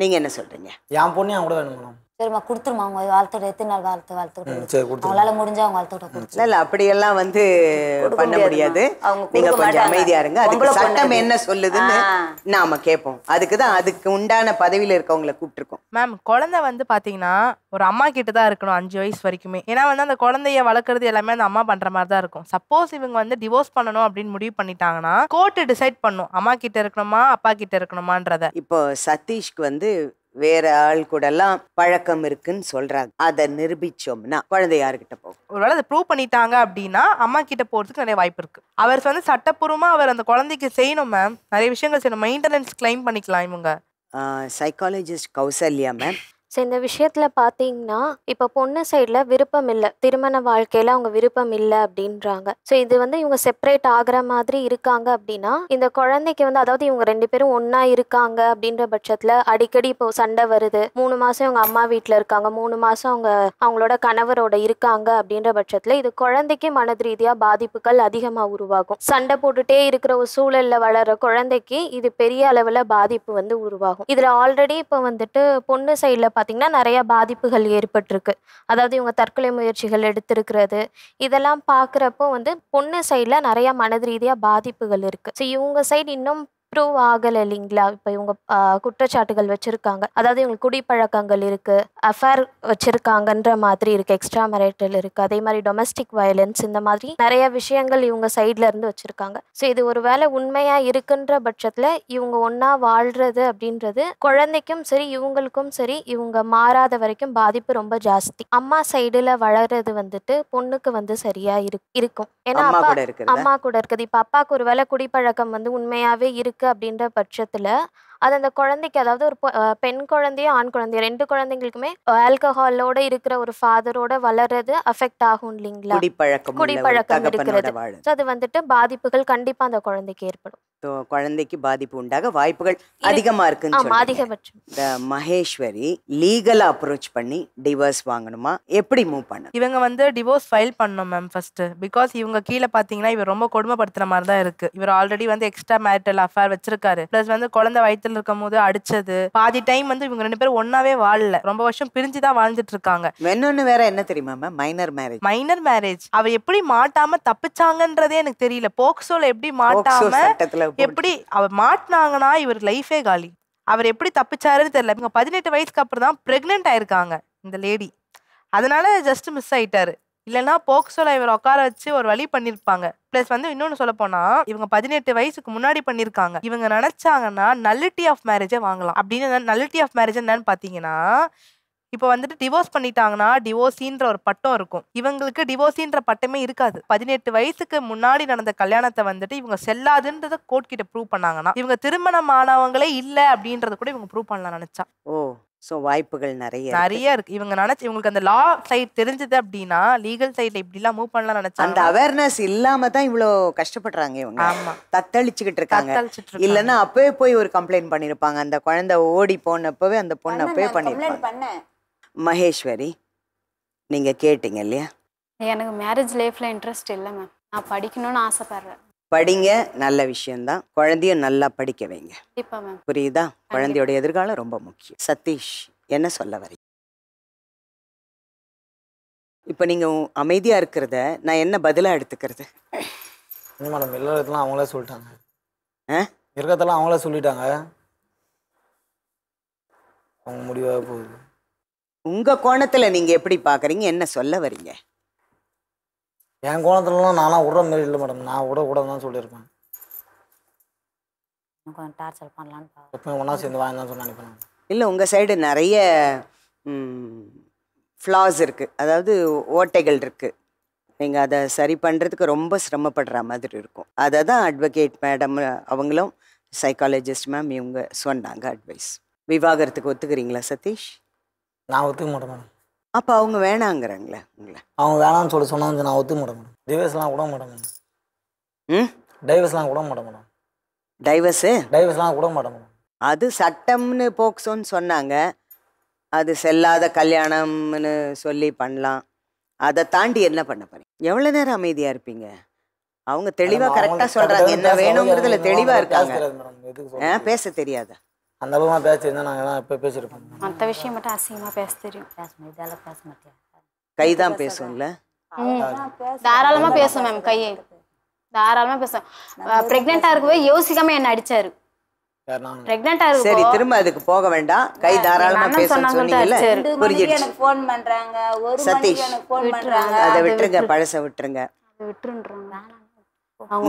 Speaker 4: நீங்க என்ன சொல்றீங்க என் பொண்ணு என் கூட வேணும்
Speaker 5: சரிம்மா கொடுத்துருமா அவங்க வாழ்த்துட எத்தனை நாள் வாழ்த்து வாழ்த்து அவங்களால முடிஞ்சா அவங்க வாழ்த்துட கொடுத்து
Speaker 4: இல்ல அப்படியெல்லாம் வந்து பண்ண முடியாது நீங்க கொஞ்சம் அமைதியா இருங்க அதுக்கு சட்டம் என்ன சொல்லுதுன்னு நாம கேட்போம் அதுக்குதான் அதுக்கு உண்டான பதவியில இருக்கவங்கள
Speaker 6: கூப்பிட்டுருக்கோம் மேம் குழந்தை வந்து பாத்தீங்கன்னா ஒரு அம்மா கிட்ட தான் இருக்கணும் அஞ்சு வயசு வரைக்குமே ஏன்னா வந்து அந்த குழந்தைய வளர்க்குறது எல்லாமே அந்த அம்மா பண்ற மாதிரி தான் இருக்கும் சப்போஸ் இவங்க வந்து டிவோர்ஸ் பண்ணணும் அப்படின்னு முடிவு பண்ணிட்டாங்கன்னா கோர்ட்டு டிசைட் பண்ணும் அம்மா கிட்ட இருக்கணுமா அப்பா கிட்ட இருக்கணுமான்றத
Speaker 4: இப்போ சதீஷ்க்கு வந்து வேற ஆள் எல்லாம் பழக்கம் இருக்குன்னு சொல்றாங்க அதை நிரூபிச்சோம்னா குழந்தை யாருக்கிட்ட போகும்
Speaker 6: ஒருவேளை அதை ப்ரூவ் பண்ணிட்டாங்க அப்படின்னா அம்மா கிட்ட போறதுக்கு நிறைய வாய்ப்பு இருக்கு அவர் வந்து சட்டப்பூர்வமா அவர் அந்த குழந்தைக்கு செய்யணும் மேம் நிறைய விஷயங்கள் செய்யணும் மெயின்டெனன்ஸ் கிளைம் பண்ணிக்கலாம் இவங்க சைக்காலஜிஸ்ட் கௌசல்யா மேம்
Speaker 7: ஸோ இந்த விஷயத்தில் பார்த்தீங்கன்னா இப்போ பொண்ணு சைடில் விருப்பம் இல்லை திருமண வாழ்க்கையில் அவங்க விருப்பம் இல்லை அப்படின்றாங்க ஸோ இது வந்து இவங்க செப்பரேட் ஆகிற மாதிரி இருக்காங்க அப்படின்னா இந்த குழந்தைக்கு வந்து அதாவது இவங்க ரெண்டு பேரும் ஒன்றா இருக்காங்க அப்படின்ற பட்சத்தில் அடிக்கடி இப்போ சண்டை வருது மூணு மாதம் இவங்க அம்மா வீட்டில் இருக்காங்க மூணு மாதம் அவங்க அவங்களோட கணவரோட இருக்காங்க அப்படின்ற பட்சத்தில் இது குழந்தைக்கு மனது ரீதியாக பாதிப்புகள் அதிகமாக உருவாகும் சண்டை போட்டுகிட்டே இருக்கிற ஒரு சூழலில் வளர குழந்தைக்கு இது பெரிய அளவில் பாதிப்பு வந்து உருவாகும் இதில் ஆல்ரெடி இப்போ வந்துட்டு பொண்ணு சைடில் பார்த்திங்கன்னா நிறையா பாதிப்புகள் ஏற்பட்டிருக்கு அதாவது இவங்க தற்கொலை முயற்சிகள் எடுத்திருக்கிறது இதெல்லாம் பார்க்குறப்போ வந்து பொண்ணு சைடில் நிறையா மனது ரீதியாக பாதிப்புகள் இருக்குது ஸோ இவங்க சைடு இன்னும் ப்ரூவ் ஆகலை இல்லைங்களா இப்போ இவங்க குற்றச்சாட்டுகள் வச்சுருக்காங்க அதாவது இவங்க குடிப்பழக்கங்கள் இருக்குது அஃபேர் வச்சுருக்காங்கன்ற மாதிரி இருக்குது எக்ஸ்ட்ரா மேரிட்டல் இருக்குது அதே மாதிரி டொமஸ்டிக் வயலன்ஸ் இந்த மாதிரி நிறைய விஷயங்கள் இவங்க சைடில் இருந்து வச்சுருக்காங்க ஸோ இது ஒரு வேலை உண்மையாக இருக்குன்ற பட்சத்தில் இவங்க ஒன்றா வாழ்கிறது அப்படின்றது குழந்தைக்கும் சரி இவங்களுக்கும் சரி இவங்க மாறாத வரைக்கும் பாதிப்பு ரொம்ப ஜாஸ்தி அம்மா சைடில் வளர்கிறது வந்துட்டு பொண்ணுக்கு வந்து சரியாக இருக்கும் ஏன்னா அம்மா கூட இருக்குது அம்மா கூட இருக்குது இப்போ அப்பாவுக்கு ஒருவேளை குடிப்பழக்கம் வந்து உண்மையாவே இருக்கு அப்படின்ற பட்சத்துல அது அந்த குழந்தைக்கு அதாவது ஒரு பெண் குழந்தையும் ஆண் குழந்தையும் ரெண்டு குழந்தைங்களுக்குமே ஆல்கஹாலோட இருக்கிற ஒரு ஃபாதரோட வளர்றது அஃபெக்ட் ஆகும் இல்லைங்களா குடிப்பழக்கம் இருக்கிறது அது வந்துட்டு பாதிப்புகள் கண்டிப்பா அந்த குழந்தைக்கு ஏற்படும்
Speaker 4: குழந்தைக்கு பாதிப்பு உண்டாக வாய்ப்புகள் அதிகமா இருக்கு மகேஸ்வரி லீகலா அப்ரோச் பண்ணி டிவோர்ஸ் வாங்கணுமா எப்படி மூவ் பண்ண
Speaker 6: இவங்க வந்து டிவோர்ஸ் ஃபைல் பண்ணோம் மேம் ஃபர்ஸ்ட் பிகாஸ் இவங்க கீழே பாத்தீங்கன்னா இவர் ரொம்ப கொடுமைப்படுத்துற மாதிரி தான் இருக்கு இவர் ஆல்ரெடி வந்து எக்ஸ்ட்ரா மேரிட்டல் அஃபேர் வச்சிருக்காரு பிளஸ் வந்து குழந்தை வயிற்று இடத்துல இருக்கும் போது அடிச்சது பாதி டைம் வந்து இவங்க ரெண்டு பேரும் ஒன்னாவே வாழல ரொம்ப வருஷம் பிரிஞ்சுதான் வாழ்ந்துட்டு இருக்காங்க இன்னொன்னு வேற என்ன தெரியுமா மைனர் மேரேஜ் மைனர் மேரேஜ் அவ எப்படி மாட்டாம தப்பிச்சாங்கன்றதே எனக்கு தெரியல போக்சோல எப்படி மாட்டாம எப்படி அவ மாட்டினாங்கன்னா இவர் லைஃபே காலி அவர் எப்படி தப்பிச்சாருன்னு தெரியல இவங்க பதினெட்டு வயசுக்கு அப்புறம் தான் பிரெக்னென்ட் ஆயிருக்காங்க இந்த லேடி அதனால ஜஸ்ட் மிஸ் ஆயிட்டாரு இல்லைன்னா போக்சோல இவரை உட்கார வச்சு ஒரு வழி பண்ணியிருப்பாங்க பிளஸ் வந்து இன்னொன்று சொல்ல போனா இவங்க பதினெட்டு வயசுக்கு முன்னாடி பண்ணியிருக்காங்க இவங்க நினைச்சாங்கன்னா நல்லிட்டி ஆஃப் மேரேஜை வாங்கலாம் அப்படின்னு நல்லிட்டி ஆஃப் மேரேஜ் என்னன்னு பார்த்தீங்கன்னா இப்போ வந்துட்டு டிவோர்ஸ் பண்ணிட்டாங்கன்னா டிவோர்ஸின்ற ஒரு பட்டம் இருக்கும் இவங்களுக்கு டிவோர்ஸின்ற பட்டமே இருக்காது பதினெட்டு வயசுக்கு முன்னாடி நடந்த கல்யாணத்தை வந்துட்டு இவங்க செல்லாதுன்றத கோர்ட் கிட்ட ப்ரூவ் பண்ணாங்கன்னா இவங்க திருமணம் ஆனவங்களே இல்லை அப்படின்றத கூட இவங்க ப்ரூவ் பண்ணலாம் நினைச்சா ஓ ஸோ வாய்ப்புகள் நிறைய நிறைய இருக்கு இவங்க நினைச்சு இவங்களுக்கு அந்த லா சைட் தெரிஞ்சது அப்படின்னா லீகல் சைட்ல இப்படிலாம் மூவ் பண்ணலாம் நினைச்சாங்க அந்த அவேர்னஸ்
Speaker 4: இல்லாம தான் இவ்வளோ கஷ்டப்படுறாங்க இவங்க தத்தளிச்சுக்கிட்டு இருக்காங்க இல்லைன்னா அப்பவே போய் ஒரு கம்ப்ளைண்ட் பண்ணியிருப்பாங்க அந்த குழந்தை ஓடி போனப்பவே அந்த பொண்ணு அப்பவே பண்ணிருப்பாங்க மகேஸ்வரி நீங்க கேட்டீங்க இல்லையா
Speaker 2: எனக்கு மேரேஜ் லைஃப்ல இன்ட்ரெஸ்ட் இல்லை மேம் நான் படிக்கணும்னு ஆசைப்படுறேன்
Speaker 4: படிங்க நல்ல விஷயம்தான் குழந்தைய நல்லா படிக்க வைங்க புரியுதா குழந்தையோட எதிர்காலம் ரொம்ப முக்கியம் சதீஷ் என்ன சொல்ல வரீங்க இப்போ நீங்கள் அமைதியா
Speaker 3: இருக்கிறத நான் என்ன பதிலா எடுத்துக்கிறது மேடம் எல்லாத்துலாம் அவங்களே சொல்லிட்டாங்க ஆ இருக்கத்தெல்லாம் அவங்களே சொல்லிட்டாங்க அவங்க முடிவாக போகுது
Speaker 4: உங்க கோணத்தில் நீங்கள் எப்படி பார்க்குறீங்க என்ன சொல்ல வரீங்க
Speaker 3: என் கோணத்துலலாம் நானாக விடுற மாதிரி இல்லை மேடம் நான் விட தான் சொல்லியிருப்பேன் கொஞ்சம் டார்ச்சர் பண்ணலான்னு எப்பவுமே ஒன்றா சேர்ந்து நினைப்பேன் இல்லை உங்கள் சைடு
Speaker 4: நிறைய ஃப்ளாஸ் இருக்குது அதாவது ஓட்டைகள் இருக்குது நீங்கள் அதை சரி பண்ணுறதுக்கு ரொம்ப சிரமப்படுற மாதிரி இருக்கும் அதை தான் அட்வொகேட் மேடம் அவங்களும் சைக்காலஜிஸ்ட் மேம் இவங்க சொன்னாங்க அட்வைஸ் விவாகரத்துக்கு ஒத்துக்கிறீங்களா
Speaker 3: சதீஷ் நான் ஒத்துக்க மாட்டேன் மேடம் அப்போ அவங்க வேணாங்கிறாங்களே உங்களை அவங்க வேணாம்னு சொல்லி சொன்னா நான் ஒத்து மாட்டேன் டிவைஸ்லாம் விட மாட்டேன் ம் டைவர்ஸ்லாம் விட மாட்டேன் மேடம்
Speaker 4: டைவர்ஸு டைவர்ஸ்லாம் விட மாட்டேன் மேடம் அது சட்டம்னு போக்சோன்னு சொன்னாங்க அது செல்லாத கல்யாணம்னு சொல்லி பண்ணலாம் அதை தாண்டி என்ன பண்ண போறீங்க எவ்வளோ நேரம் அமைதியாக இருப்பீங்க அவங்க தெளிவாக கரெக்டாக சொல்கிறாங்க என்ன வேணுங்கிறதுல தெளிவாக
Speaker 3: இருக்காங்க
Speaker 4: பேச தெரியாதா அந்த அளவுலாம் பேசியிருந்தா நாங்கள் தான் இப்போ பேசியிருப்போம் மற்ற
Speaker 2: விஷயம் மட்டும் அசிங்கமாக பேச தெரியும் பேச இதெல்லாம் பேச மாட்டேன்
Speaker 4: கை தான் பேசும்ல
Speaker 2: தாராளமாக பேசும் மேம் கையை தாராளமாக பேசும் ப்ரெக்னெண்ட்டாக இருக்கவே யோசிக்காம என்ன அடிச்சாரு
Speaker 4: சரி திரும்ப அதுக்கு போக வேண்டாம் கை தாராளமா அதை விட்டுருங்க பழச விட்டுருங்க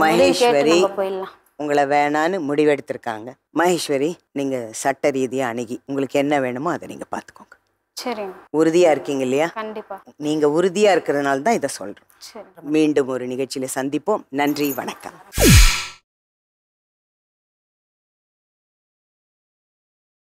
Speaker 4: மகேஸ்வரி போயிடலாம் உங்களை வேணான்னு முடிவெடுத்திருக்காங்க மகேஸ்வரி நீங்கள் சட்ட ரீதியாக அணுகி உங்களுக்கு என்ன வேணுமோ அதை நீங்கள் பார்த்துக்கோங்க சரி உறுதியாக இருக்கீங்க இல்லையா கண்டிப்பா நீங்கள் உறுதியாக இருக்கிறதுனால தான் இதை சொல்கிறோம் மீண்டும் ஒரு நிகழ்ச்சியில் சந்திப்போம் நன்றி வணக்கம்